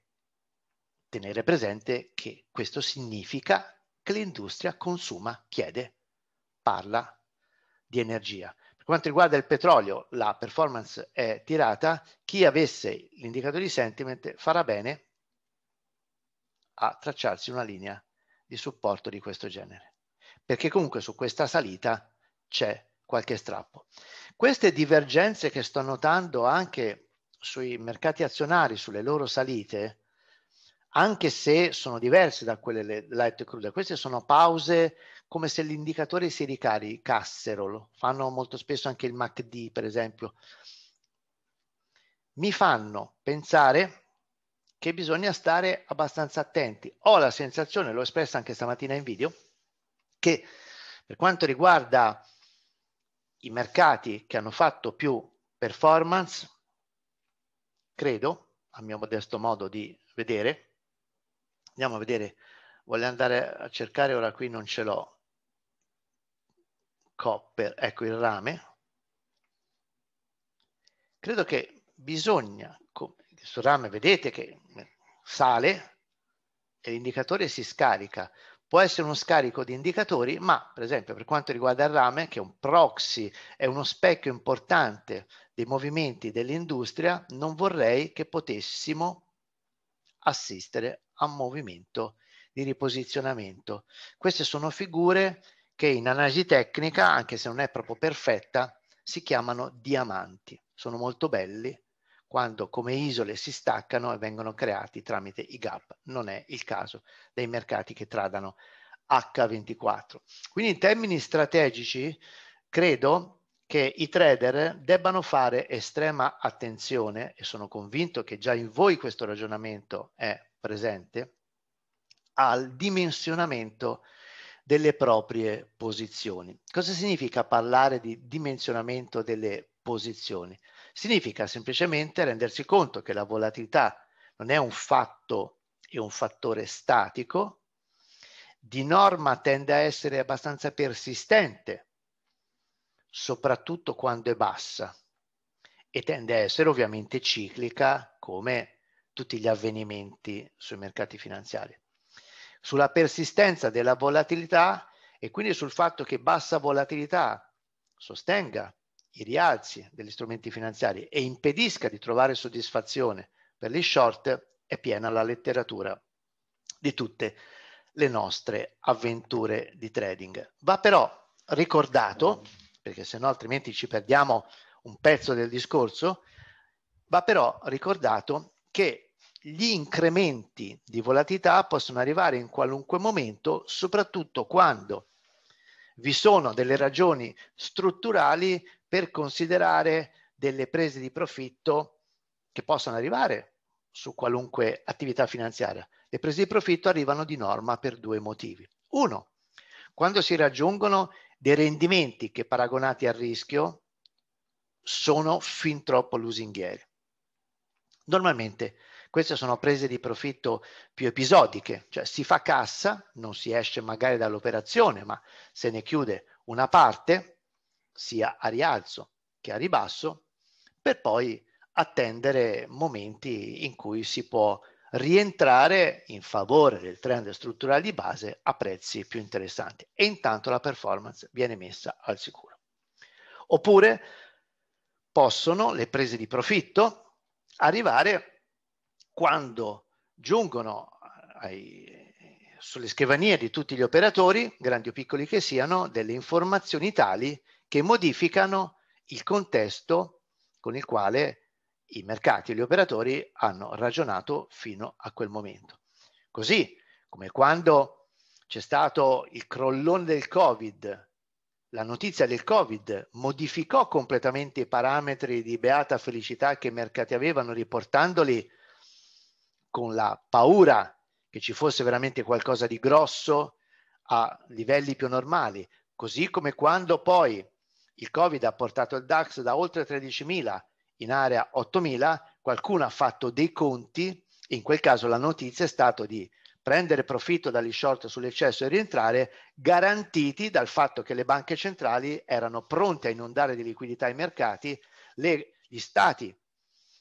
tenere presente che questo significa che l'industria consuma, chiede, parla di energia. Per quanto riguarda il petrolio, la performance è tirata. Chi avesse l'indicatore di sentiment farà bene a tracciarsi una linea di supporto di questo genere, perché comunque su questa salita c'è qualche strappo. Queste divergenze che sto notando anche sui mercati azionari, sulle loro salite, anche se sono diverse da quelle light e crude. Queste sono pause come se l'indicatore si ricaricassero, lo fanno molto spesso anche il MACD, per esempio. Mi fanno pensare che bisogna stare abbastanza attenti. Ho la sensazione, l'ho espressa anche stamattina in video, che per quanto riguarda i mercati che hanno fatto più performance, credo, a mio modesto modo di vedere, andiamo a vedere, voglio andare a cercare, ora qui non ce l'ho, copper, ecco il rame. Credo che bisogna, questo rame vedete che sale e l'indicatore si scarica. Può essere uno scarico di indicatori, ma per esempio per quanto riguarda il rame, che è un proxy, è uno specchio importante dei movimenti dell'industria, non vorrei che potessimo assistere a movimento di riposizionamento. Queste sono figure che in analisi tecnica, anche se non è proprio perfetta, si chiamano diamanti. Sono molto belli quando come isole si staccano e vengono creati tramite i gap. Non è il caso dei mercati che tradano H24. Quindi in termini strategici credo che i trader debbano fare estrema attenzione e sono convinto che già in voi questo ragionamento è presente al dimensionamento delle proprie posizioni. Cosa significa parlare di dimensionamento delle posizioni? Significa semplicemente rendersi conto che la volatilità non è un fatto e un fattore statico, di norma tende a essere abbastanza persistente, soprattutto quando è bassa, e tende a essere ovviamente ciclica come tutti gli avvenimenti sui mercati finanziari, sulla persistenza della volatilità e quindi sul fatto che bassa volatilità sostenga i rialzi degli strumenti finanziari e impedisca di trovare soddisfazione per gli short è piena la letteratura di tutte le nostre avventure di trading. Va però ricordato, perché se no altrimenti ci perdiamo un pezzo del discorso, va però ricordato che gli incrementi di volatilità possono arrivare in qualunque momento, soprattutto quando vi sono delle ragioni strutturali per considerare delle prese di profitto che possono arrivare su qualunque attività finanziaria. Le prese di profitto arrivano di norma per due motivi. Uno, quando si raggiungono dei rendimenti che paragonati al rischio sono fin troppo lusinghieri. Normalmente queste sono prese di profitto più episodiche, cioè si fa cassa, non si esce magari dall'operazione, ma se ne chiude una parte, sia a rialzo che a ribasso, per poi attendere momenti in cui si può rientrare in favore del trend strutturale di base a prezzi più interessanti e intanto la performance viene messa al sicuro. Oppure possono le prese di profitto arrivare quando giungono ai, sulle scrivanie di tutti gli operatori, grandi o piccoli che siano, delle informazioni tali che modificano il contesto con il quale i mercati e gli operatori hanno ragionato fino a quel momento. Così come quando c'è stato il crollone del Covid la notizia del Covid modificò completamente i parametri di beata felicità che i mercati avevano, riportandoli con la paura che ci fosse veramente qualcosa di grosso a livelli più normali, così come quando poi il Covid ha portato il DAX da oltre 13.000 in area 8.000, qualcuno ha fatto dei conti, e in quel caso la notizia è stata di prendere profitto dagli short sull'eccesso e rientrare, garantiti dal fatto che le banche centrali erano pronte a inondare di liquidità i mercati, le, gli stati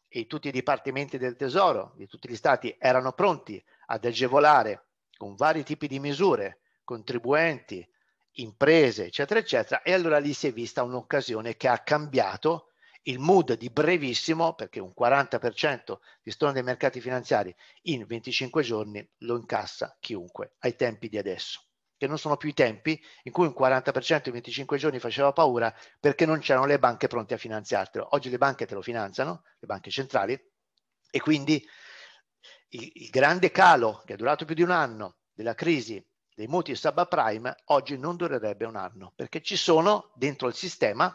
e tutti i dipartimenti del tesoro di tutti gli stati erano pronti ad agevolare con vari tipi di misure contribuenti, imprese, eccetera, eccetera, e allora lì si è vista un'occasione che ha cambiato il mood di brevissimo, perché un 40% di storno dei mercati finanziari in 25 giorni lo incassa chiunque ai tempi di adesso, che non sono più i tempi in cui un 40% in 25 giorni faceva paura perché non c'erano le banche pronte a finanziartelo. Oggi le banche te lo finanziano, le banche centrali, e quindi il, il grande calo che è durato più di un anno della crisi dei mutui subprime oggi non durerebbe un anno perché ci sono dentro il sistema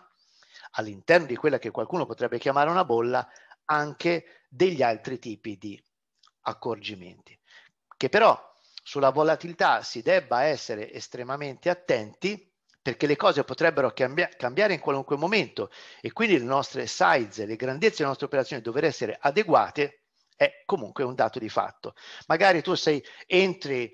all'interno di quella che qualcuno potrebbe chiamare una bolla anche degli altri tipi di accorgimenti, che però sulla volatilità si debba essere estremamente attenti perché le cose potrebbero cambia- cambiare in qualunque momento e quindi le nostre size, le grandezze delle nostre operazioni dover essere adeguate è comunque un dato di fatto. Magari tu sei, entri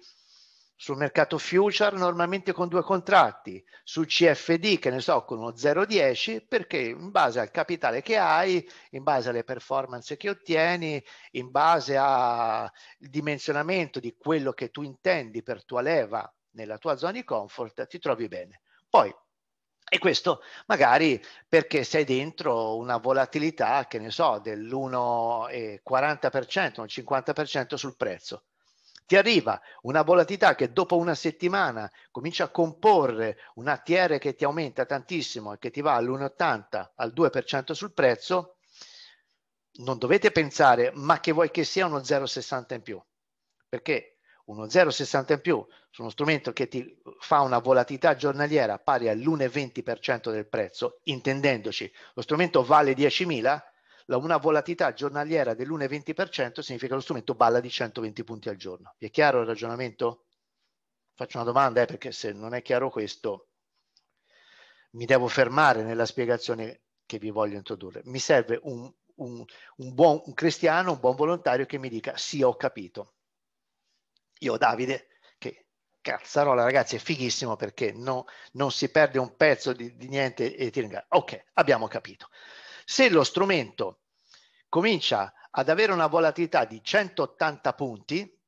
sul mercato future normalmente con due contratti, sul CFD che ne so con uno 0,10 perché in base al capitale che hai, in base alle performance che ottieni, in base al dimensionamento di quello che tu intendi per tua leva nella tua zona di comfort, ti trovi bene. Poi e questo magari perché sei dentro una volatilità, che ne so, dell'1,40%, un 50% sul prezzo ti arriva una volatilità che dopo una settimana comincia a comporre un ATR che ti aumenta tantissimo e che ti va all'1,80 al 2% sul prezzo, non dovete pensare ma che vuoi che sia uno 0,60 in più, perché uno 0,60 in più su uno strumento che ti fa una volatilità giornaliera pari all'1,20% del prezzo, intendendoci, lo strumento vale 10.000, una volatilità giornaliera dell'1,20% significa che lo strumento balla di 120 punti al giorno. Vi è chiaro il ragionamento? Faccio una domanda eh, perché se non è chiaro questo mi devo fermare nella spiegazione che vi voglio introdurre. Mi serve un, un, un buon un cristiano, un buon volontario che mi dica sì ho capito. Io Davide, che cazzarola ragazzi è fighissimo perché no, non si perde un pezzo di, di niente e ti ringrazio. Ok, abbiamo capito. Se lo strumento comincia ad avere una volatilità di 180 punti,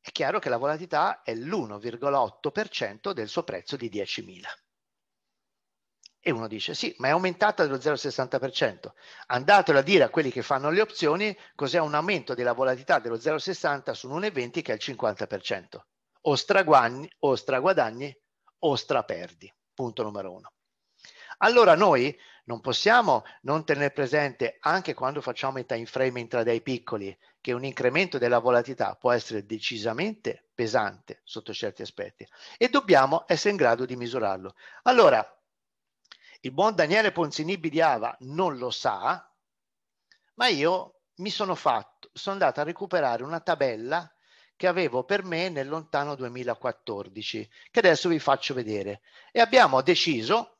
è chiaro che la volatilità è l'1,8% del suo prezzo di 10.000. E uno dice sì, ma è aumentata dello 0,60%. Andatelo a dire a quelli che fanno le opzioni cos'è un aumento della volatilità dello 0,60 su un 1,20 che è il 50%. O straguadagni o, straguadagni, o straperdi, punto numero uno. Allora noi non possiamo non tenere presente anche quando facciamo i time frame intraday piccoli che un incremento della volatilità può essere decisamente pesante sotto certi aspetti e dobbiamo essere in grado di misurarlo. Allora, il buon Daniele Ponzinibi di Ava non lo sa, ma io mi sono fatto, sono andato a recuperare una tabella che avevo per me nel lontano 2014, che adesso vi faccio vedere. E abbiamo deciso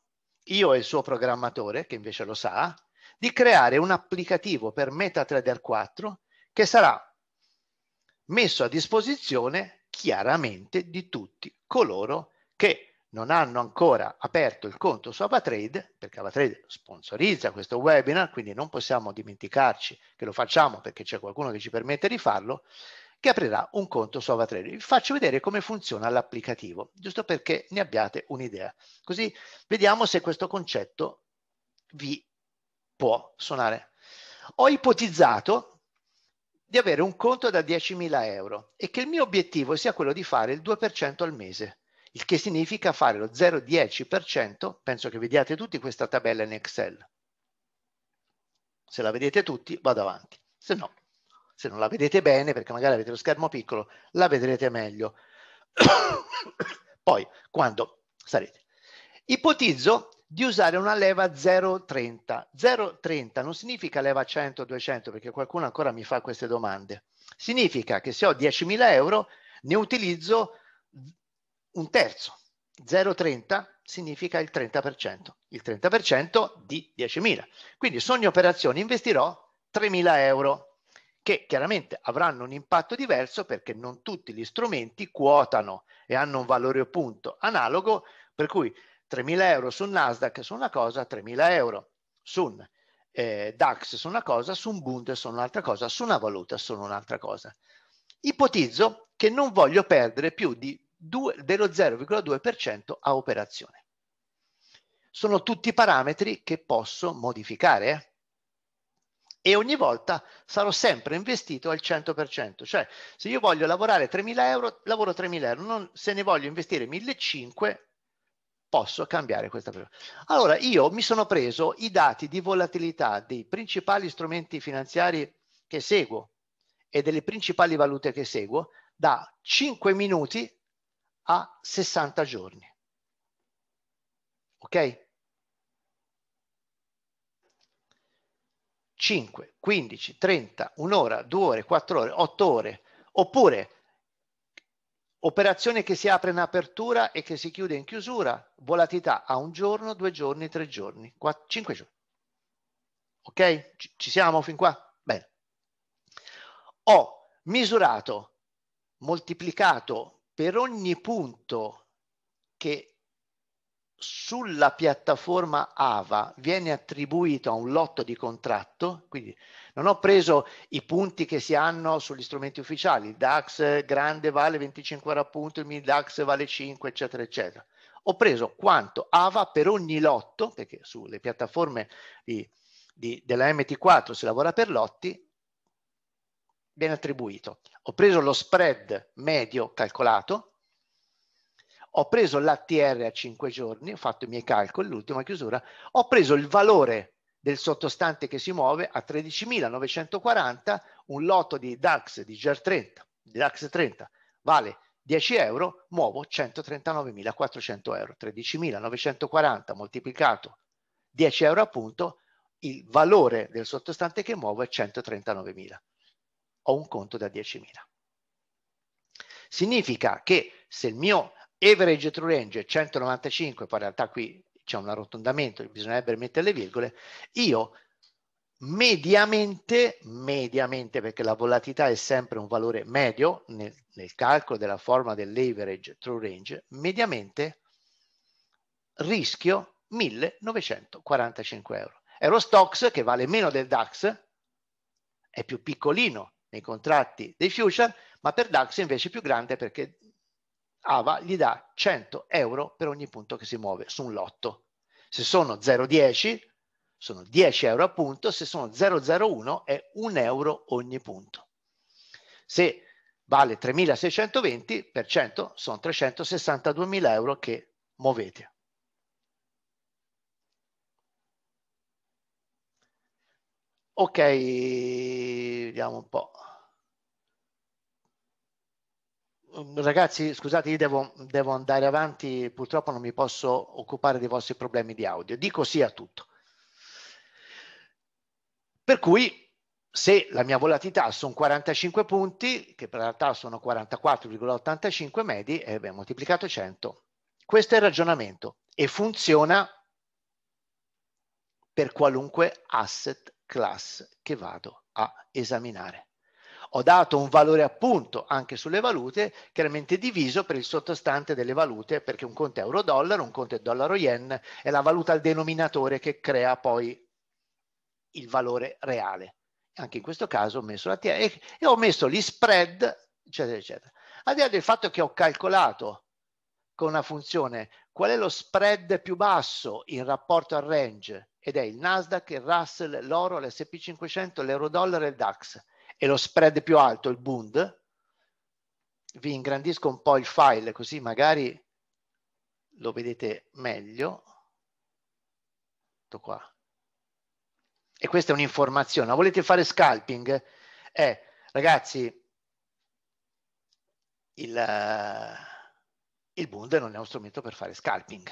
io e il suo programmatore, che invece lo sa, di creare un applicativo per MetaTrader 4 che sarà messo a disposizione chiaramente di tutti coloro che non hanno ancora aperto il conto su Avatrade, perché Avatrade sponsorizza questo webinar, quindi non possiamo dimenticarci che lo facciamo perché c'è qualcuno che ci permette di farlo, che aprirà un conto su Trading. Vi faccio vedere come funziona l'applicativo, giusto perché ne abbiate un'idea. Così vediamo se questo concetto vi può suonare. Ho ipotizzato di avere un conto da 10.000 euro e che il mio obiettivo sia quello di fare il 2% al mese, il che significa fare lo 0,10%, penso che vediate tutti questa tabella in Excel. Se la vedete tutti, vado avanti, se no se non la vedete bene, perché magari avete lo schermo piccolo, la vedrete meglio. Poi, quando sarete. Ipotizzo di usare una leva 0,30. 0,30 non significa leva 100, 200, perché qualcuno ancora mi fa queste domande. Significa che se ho 10.000 euro, ne utilizzo un terzo. 0,30 significa il 30%, il 30% di 10.000. Quindi su ogni operazione investirò 3.000 euro che chiaramente avranno un impatto diverso perché non tutti gli strumenti quotano e hanno un valore appunto analogo, per cui 3.000 euro su Nasdaq sono una cosa, 3.000 euro su un eh, DAX sono una cosa, su un Bund su un'altra cosa, su una valuta sono un'altra cosa. Ipotizzo che non voglio perdere più di 2, dello 0,2% a operazione. Sono tutti parametri che posso modificare. Eh? e ogni volta sarò sempre investito al 100%, cioè se io voglio lavorare 3.000 euro, lavoro 3.000 euro, non, se ne voglio investire 1.500 posso cambiare questa previsione. Allora io mi sono preso i dati di volatilità dei principali strumenti finanziari che seguo e delle principali valute che seguo da 5 minuti a 60 giorni. Ok? 5, 15, 30, un'ora, due ore, quattro ore, otto ore, oppure operazione che si apre in apertura e che si chiude in chiusura, volatilità a un giorno, due giorni, tre giorni, quattro, cinque giorni. Ok? Ci siamo fin qua? Bene. Ho misurato, moltiplicato per ogni punto che sulla piattaforma AVA viene attribuito a un lotto di contratto, quindi non ho preso i punti che si hanno sugli strumenti ufficiali, il DAX grande vale 25 punti, il MIDAX vale 5, eccetera, eccetera. Ho preso quanto AVA per ogni lotto, perché sulle piattaforme di, di, della MT4 si lavora per lotti, viene attribuito. Ho preso lo spread medio calcolato, ho preso l'ATR a 5 giorni, ho fatto i miei calcoli, l'ultima chiusura, ho preso il valore del sottostante che si muove a 13.940, un lotto di DAX di GER 30, di DAX 30 vale 10 euro, muovo 139.400 euro, 13.940 moltiplicato 10 euro appunto, il valore del sottostante che muovo è 139.000. Ho un conto da 10.000. Significa che se il mio average true range 195, poi in realtà qui c'è un arrotondamento, bisognerebbe mettere le virgole, io mediamente, mediamente perché la volatilità è sempre un valore medio nel, nel calcolo della forma dell'average true range, mediamente rischio 1945 euro. Eurostox che vale meno del DAX, è più piccolino nei contratti dei future, ma per DAX invece è più grande perché Ava gli dà 100 euro per ogni punto che si muove su un lotto. Se sono 0,10 sono 10 euro a punto, se sono 0,01 è 1 euro ogni punto. Se vale 3.620 per 100 sono 362.000 euro che muovete. Ok, vediamo un po'. ragazzi, scusate, io devo, devo, andare avanti, purtroppo non mi posso occupare dei vostri problemi di audio. Dico sì a tutto. Per cui, se la mia volatilità sono 45 punti, che in realtà sono 44,85 medi, e eh, abbiamo moltiplicato 100. Questo è il ragionamento e funziona per qualunque asset class che vado a esaminare. Ho dato un valore appunto anche sulle valute, chiaramente diviso per il sottostante delle valute, perché un conto è euro-dollaro, un conto è dollaro-yen, è la valuta al denominatore che crea poi il valore reale. Anche in questo caso ho messo la TR e, e ho messo gli spread, eccetera, eccetera. Al di là del fatto che ho calcolato con una funzione qual è lo spread più basso in rapporto al range ed è il Nasdaq, il Russell, l'oro, l'SP500, l'euro dollaro e il DAX e lo spread più alto, il Bund, vi ingrandisco un po' il file così magari lo vedete meglio. Tutto qua. E questa è un'informazione. volete fare scalping? Eh, ragazzi, il, eh, il Bund non è uno strumento per fare scalping.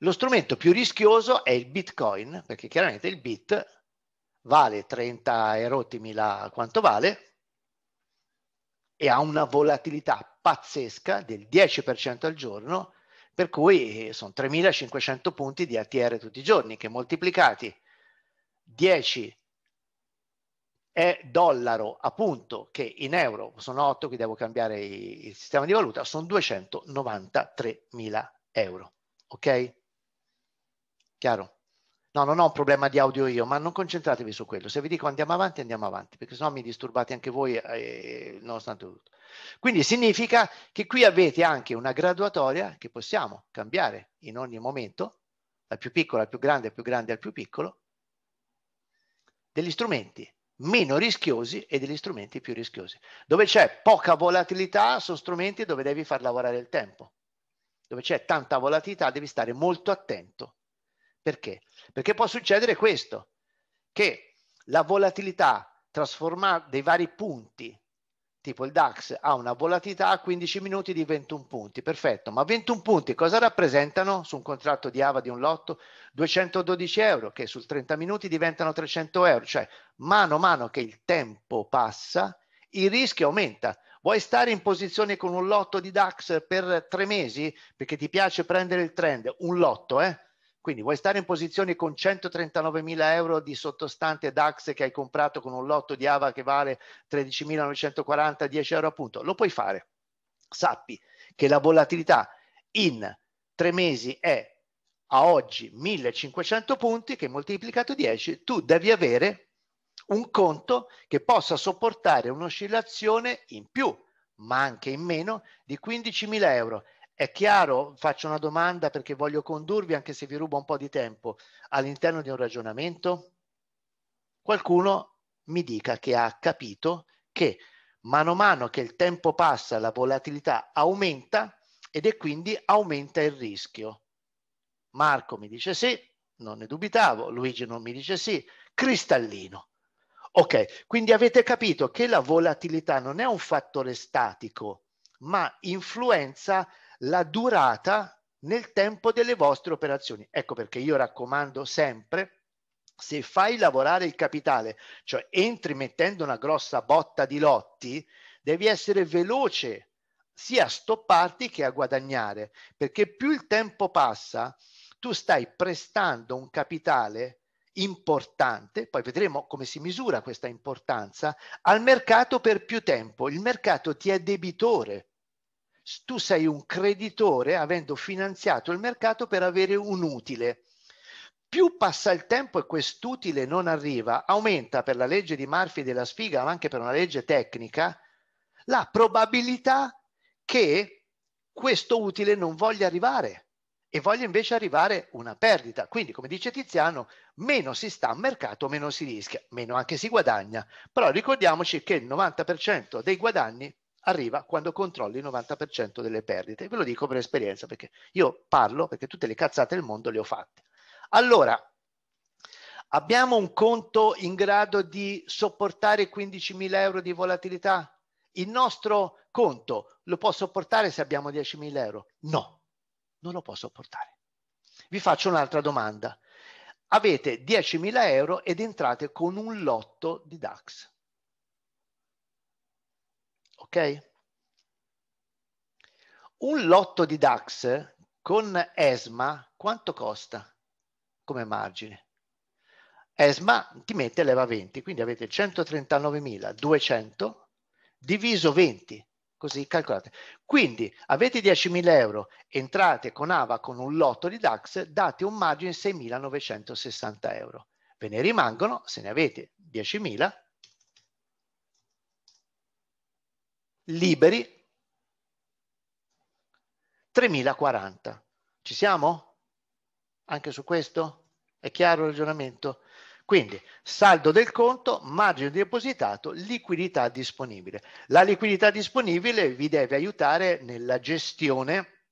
Lo strumento più rischioso è il Bitcoin, perché chiaramente il bit vale 30 erotti mila quanto vale e ha una volatilità pazzesca del 10% al giorno, per cui eh, sono 3.500 punti di ATR tutti i giorni, che moltiplicati 10 è dollaro appunto, che in euro sono 8, qui devo cambiare il sistema di valuta, sono 293 mila euro. Ok? Chiaro? No, non ho un problema di audio io, ma non concentratevi su quello. Se vi dico andiamo avanti, andiamo avanti, perché sennò mi disturbate anche voi eh, nonostante tutto. Quindi significa che qui avete anche una graduatoria che possiamo cambiare in ogni momento, dal più piccolo al più grande, al più grande al più piccolo, degli strumenti meno rischiosi e degli strumenti più rischiosi. Dove c'è poca volatilità sono strumenti dove devi far lavorare il tempo. Dove c'è tanta volatilità devi stare molto attento perché? Perché può succedere questo, che la volatilità trasformata dei vari punti, tipo il DAX ha una volatilità a 15 minuti di 21 punti, perfetto, ma 21 punti cosa rappresentano su un contratto di AVA di un lotto? 212 euro, che sul 30 minuti diventano 300 euro, cioè mano a mano che il tempo passa, il rischio aumenta. Vuoi stare in posizione con un lotto di DAX per tre mesi perché ti piace prendere il trend? Un lotto, eh? Quindi vuoi stare in posizione con 139.000 euro di sottostante DAX che hai comprato con un lotto di AVA che vale 13.940, 10 euro appunto? Lo puoi fare. Sappi che la volatilità in tre mesi è a oggi 1.500 punti che moltiplicato 10 tu devi avere un conto che possa sopportare un'oscillazione in più ma anche in meno di 15.000 euro è chiaro? Faccio una domanda perché voglio condurvi, anche se vi rubo un po' di tempo, all'interno di un ragionamento. Qualcuno mi dica che ha capito che mano a mano che il tempo passa la volatilità aumenta ed è quindi aumenta il rischio. Marco mi dice sì, non ne dubitavo, Luigi non mi dice sì, cristallino. Ok, quindi avete capito che la volatilità non è un fattore statico, ma influenza la durata nel tempo delle vostre operazioni. Ecco perché io raccomando sempre se fai lavorare il capitale, cioè entri mettendo una grossa botta di lotti, devi essere veloce sia a stopparti che a guadagnare, perché più il tempo passa, tu stai prestando un capitale importante, poi vedremo come si misura questa importanza, al mercato per più tempo. Il mercato ti è debitore tu sei un creditore avendo finanziato il mercato per avere un utile. Più passa il tempo e quest'utile non arriva, aumenta per la legge di Murphy della sfiga, ma anche per una legge tecnica, la probabilità che questo utile non voglia arrivare e voglia invece arrivare una perdita. Quindi, come dice Tiziano, meno si sta a mercato, meno si rischia, meno anche si guadagna. Però ricordiamoci che il 90% dei guadagni arriva quando controlli il 90% delle perdite. Ve lo dico per esperienza, perché io parlo, perché tutte le cazzate del mondo le ho fatte. Allora, abbiamo un conto in grado di sopportare 15.000 euro di volatilità? Il nostro conto lo può sopportare se abbiamo 10.000 euro? No, non lo può sopportare. Vi faccio un'altra domanda. Avete 10.000 euro ed entrate con un lotto di DAX ok? Un lotto di DAX con ESMA quanto costa come margine? ESMA ti mette leva 20, quindi avete 139.200 diviso 20, così calcolate. Quindi avete 10.000 euro, entrate con AVA con un lotto di DAX, date un margine 6.960 euro. Ve ne rimangono, se ne avete 10.000, liberi 3040. Ci siamo? Anche su questo? È chiaro il ragionamento? Quindi saldo del conto, margine depositato, liquidità disponibile. La liquidità disponibile vi deve aiutare nella gestione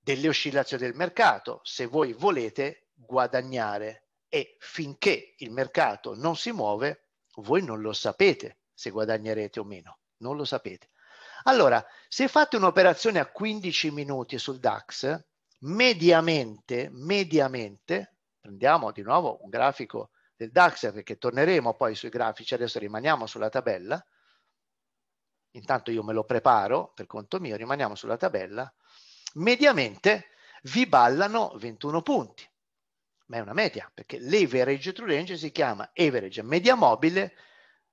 delle oscillazioni del mercato, se voi volete guadagnare e finché il mercato non si muove, voi non lo sapete se guadagnerete o meno non lo sapete. Allora, se fate un'operazione a 15 minuti sul DAX, mediamente, mediamente, prendiamo di nuovo un grafico del DAX perché torneremo poi sui grafici, adesso rimaniamo sulla tabella, intanto io me lo preparo per conto mio, rimaniamo sulla tabella, mediamente vi ballano 21 punti, ma è una media, perché l'average true range si chiama average media mobile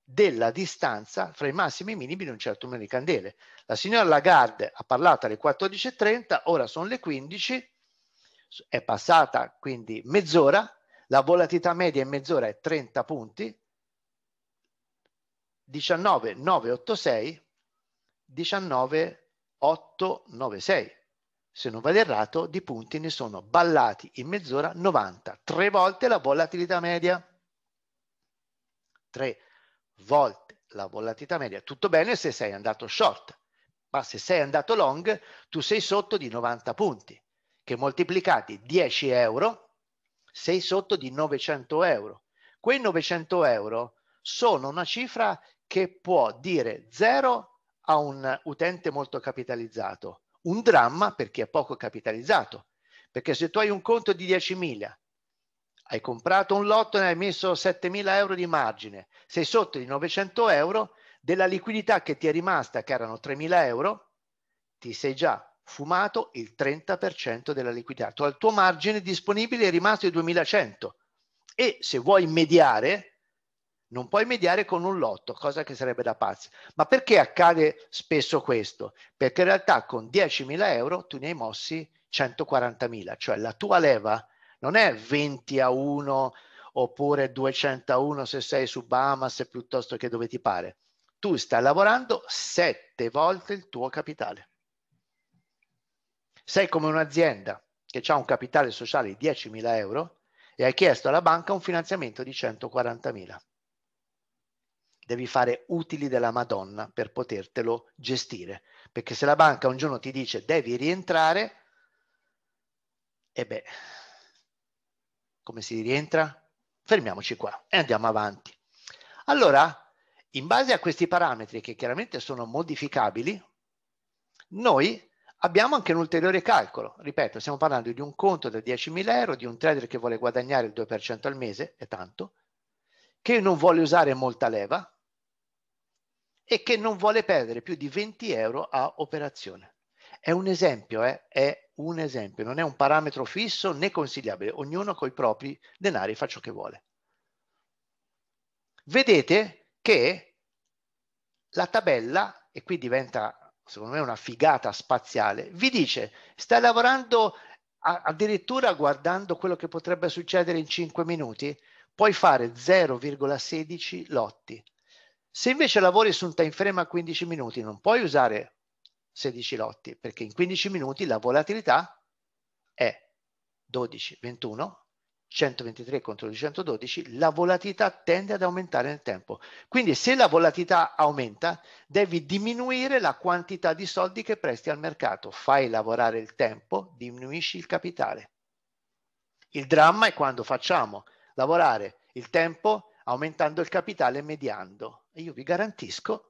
della distanza fra i massimi e i minimi di un certo numero di candele. La signora Lagarde ha parlato alle 14.30, ora sono le 15, è passata quindi mezz'ora, la volatilità media in mezz'ora è 30 punti, 19,986, 19,896. Se non vado errato, di punti ne sono ballati in mezz'ora 90, tre volte la volatilità media. 3 volte la volatilità media. Tutto bene se sei andato short, ma se sei andato long, tu sei sotto di 90 punti, che moltiplicati 10 euro, sei sotto di 900 euro. Quei 900 euro sono una cifra che può dire zero a un utente molto capitalizzato, un dramma per chi è poco capitalizzato, perché se tu hai un conto di 10.000 hai comprato un lotto e ne hai messo 7.000 euro di margine, sei sotto di 900 euro, della liquidità che ti è rimasta, che erano 3.000 euro, ti sei già fumato il 30% della liquidità. Il tuo margine disponibile è rimasto di 2.100 e se vuoi mediare, non puoi mediare con un lotto, cosa che sarebbe da pazzi. Ma perché accade spesso questo? Perché in realtà con 10.000 euro tu ne hai mossi 140.000, cioè la tua leva non è 20 a 1 oppure 200 a 1 se sei su Bahamas piuttosto che dove ti pare. Tu stai lavorando sette volte il tuo capitale. Sei come un'azienda che ha un capitale sociale di 10.000 euro e hai chiesto alla banca un finanziamento di 140.000. Devi fare utili della Madonna per potertelo gestire, perché se la banca un giorno ti dice devi rientrare, e beh, come si rientra? Fermiamoci qua e andiamo avanti. Allora, in base a questi parametri che chiaramente sono modificabili, noi abbiamo anche un ulteriore calcolo. Ripeto, stiamo parlando di un conto da 10.000 euro, di un trader che vuole guadagnare il 2% al mese, è tanto, che non vuole usare molta leva e che non vuole perdere più di 20 euro a operazione. È un esempio, eh? è un esempio, non è un parametro fisso né consigliabile, ognuno con i propri denari fa ciò che vuole. Vedete che la tabella, e qui diventa secondo me una figata spaziale, vi dice stai lavorando a, addirittura guardando quello che potrebbe succedere in 5 minuti, puoi fare 0,16 lotti. Se invece lavori su un time frame a 15 minuti non puoi usare 16 lotti, perché in 15 minuti la volatilità è 12, 21, 123 contro 212, la volatilità tende ad aumentare nel tempo. Quindi se la volatilità aumenta, devi diminuire la quantità di soldi che presti al mercato, fai lavorare il tempo, diminuisci il capitale. Il dramma è quando facciamo lavorare il tempo aumentando il capitale mediando. E io vi garantisco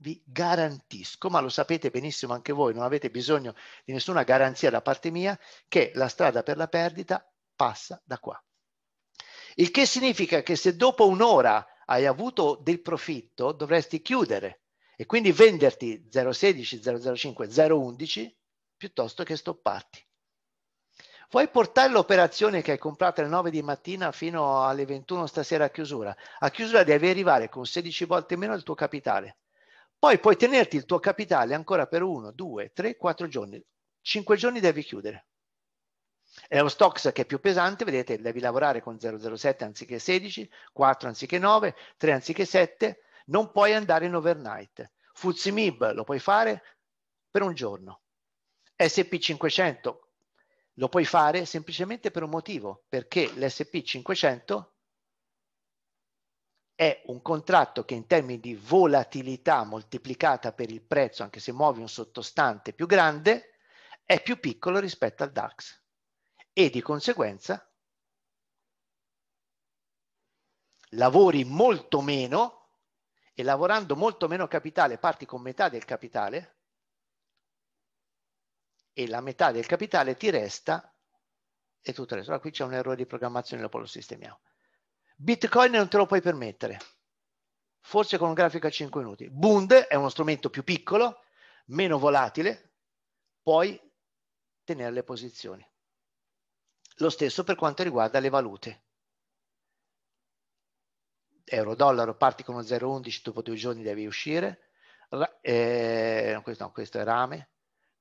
vi garantisco, ma lo sapete benissimo anche voi, non avete bisogno di nessuna garanzia da parte mia, che la strada per la perdita passa da qua. Il che significa che se dopo un'ora hai avuto del profitto dovresti chiudere e quindi venderti 016, 005, 011 piuttosto che stopparti. Vuoi portare l'operazione che hai comprato alle 9 di mattina fino alle 21 stasera a chiusura? A chiusura devi arrivare con 16 volte meno il tuo capitale poi puoi tenerti il tuo capitale ancora per uno, due, tre, quattro giorni. Cinque giorni devi chiudere. È lo stocks che è più pesante, vedete, devi lavorare con 007 anziché 16, 4 anziché 9, 3 anziché 7, non puoi andare in overnight. Fuzimib lo puoi fare per un giorno. SP500 lo puoi fare semplicemente per un motivo, perché l'SP500 è un contratto che in termini di volatilità moltiplicata per il prezzo, anche se muovi un sottostante più grande, è più piccolo rispetto al DAX e di conseguenza lavori molto meno e lavorando molto meno capitale parti con metà del capitale e la metà del capitale ti resta e tutto il resto. Allora qui c'è un errore di programmazione, dopo lo sistemiamo. Bitcoin non te lo puoi permettere, forse con un grafico a 5 minuti. Bund è uno strumento più piccolo, meno volatile, puoi tenere le posizioni. Lo stesso per quanto riguarda le valute. Euro-dollaro parti con uno 0,11, dopo due giorni devi uscire. Eh, questo, no, questo è rame.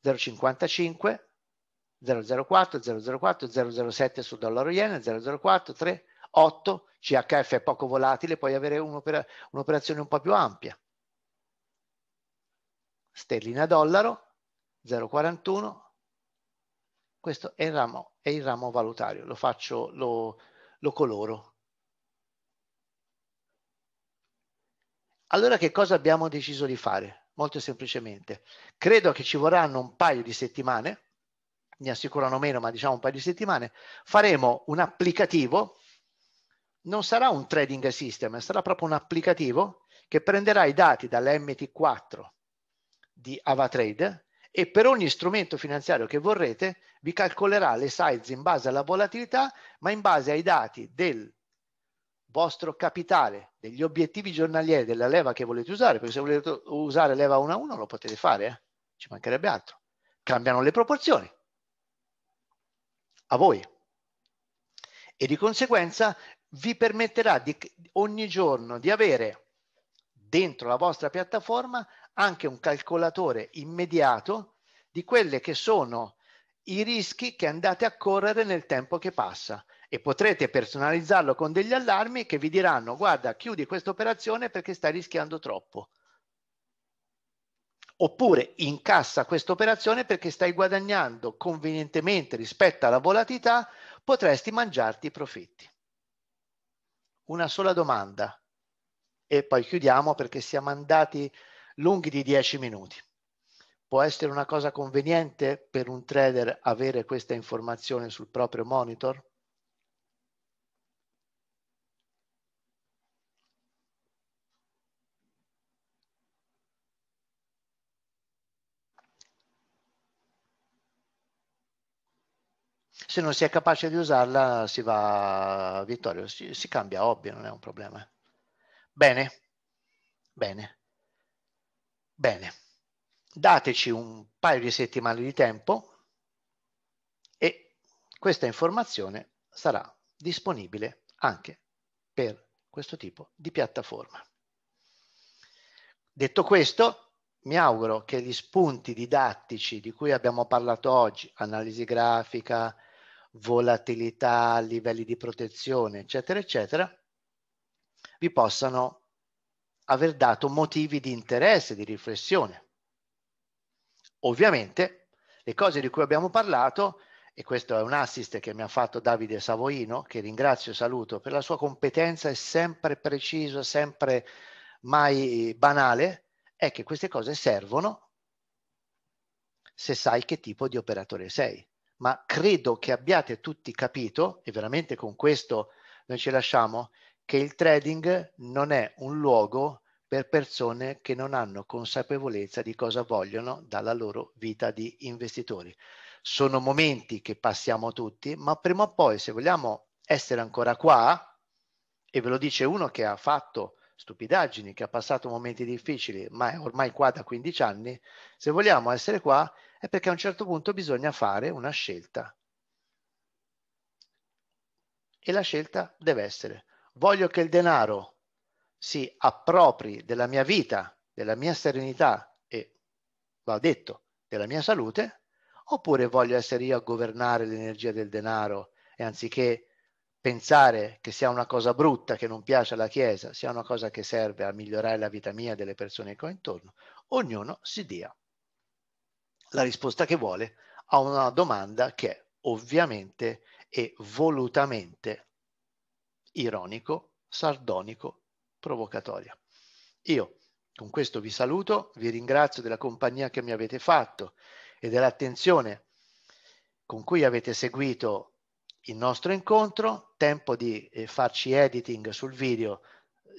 0,55, 0,04, 0,04, 0,07 sul dollaro yen, 0,04, 3, 8 CHF è poco volatile, puoi avere un'operazione un po' più ampia. Sterlina dollaro 0,41, questo è il, ramo, è il ramo, valutario, lo faccio, lo, lo coloro. Allora che cosa abbiamo deciso di fare? Molto semplicemente, credo che ci vorranno un paio di settimane, mi assicurano meno, ma diciamo un paio di settimane, faremo un applicativo non sarà un trading system, sarà proprio un applicativo che prenderà i dati dall'MT4 di AvaTrade e per ogni strumento finanziario che vorrete vi calcolerà le size in base alla volatilità, ma in base ai dati del vostro capitale, degli obiettivi giornalieri, della leva che volete usare, perché se volete usare leva 1 a 1 lo potete fare, eh? ci mancherebbe altro. Cambiano le proporzioni. A voi. E di conseguenza vi permetterà di, ogni giorno di avere dentro la vostra piattaforma anche un calcolatore immediato di quelli che sono i rischi che andate a correre nel tempo che passa e potrete personalizzarlo con degli allarmi che vi diranno guarda chiudi questa operazione perché stai rischiando troppo oppure incassa questa operazione perché stai guadagnando convenientemente rispetto alla volatilità potresti mangiarti i profitti una sola domanda e poi chiudiamo perché siamo andati lunghi di 10 minuti. Può essere una cosa conveniente per un trader avere questa informazione sul proprio monitor? se non si è capace di usarla si va Vittorio, si, si cambia hobby, non è un problema. Bene, bene, bene. Dateci un paio di settimane di tempo e questa informazione sarà disponibile anche per questo tipo di piattaforma. Detto questo, mi auguro che gli spunti didattici di cui abbiamo parlato oggi, analisi grafica, volatilità, livelli di protezione, eccetera, eccetera, vi possano aver dato motivi di interesse, di riflessione. Ovviamente le cose di cui abbiamo parlato, e questo è un assist che mi ha fatto Davide Savoino, che ringrazio e saluto per la sua competenza, è sempre preciso, sempre mai banale, è che queste cose servono se sai che tipo di operatore sei ma credo che abbiate tutti capito, e veramente con questo noi ci lasciamo, che il trading non è un luogo per persone che non hanno consapevolezza di cosa vogliono dalla loro vita di investitori. Sono momenti che passiamo tutti, ma prima o poi, se vogliamo essere ancora qua, e ve lo dice uno che ha fatto stupidaggini, che ha passato momenti difficili, ma è ormai qua da 15 anni, se vogliamo essere qua, è perché a un certo punto bisogna fare una scelta. E la scelta deve essere, voglio che il denaro si appropri della mia vita, della mia serenità e, va detto, della mia salute, oppure voglio essere io a governare l'energia del denaro e anziché pensare che sia una cosa brutta, che non piace alla Chiesa, sia una cosa che serve a migliorare la vita mia e delle persone che ho intorno, ognuno si dia la risposta che vuole a una domanda che è ovviamente e volutamente ironico, sardonico, provocatoria. Io con questo vi saluto, vi ringrazio della compagnia che mi avete fatto e dell'attenzione con cui avete seguito il nostro incontro, tempo di eh, farci editing sul video,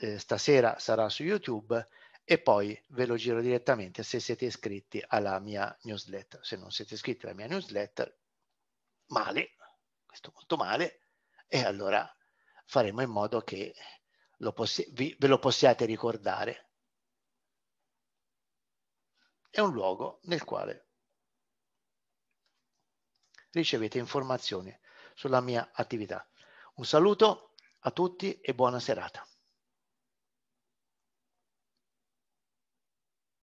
eh, stasera sarà su YouTube e poi ve lo giro direttamente se siete iscritti alla mia newsletter. Se non siete iscritti alla mia newsletter, male, questo molto male, e allora faremo in modo che lo vi, ve lo possiate ricordare. È un luogo nel quale ricevete informazioni sulla mia attività. Un saluto a tutti e buona serata.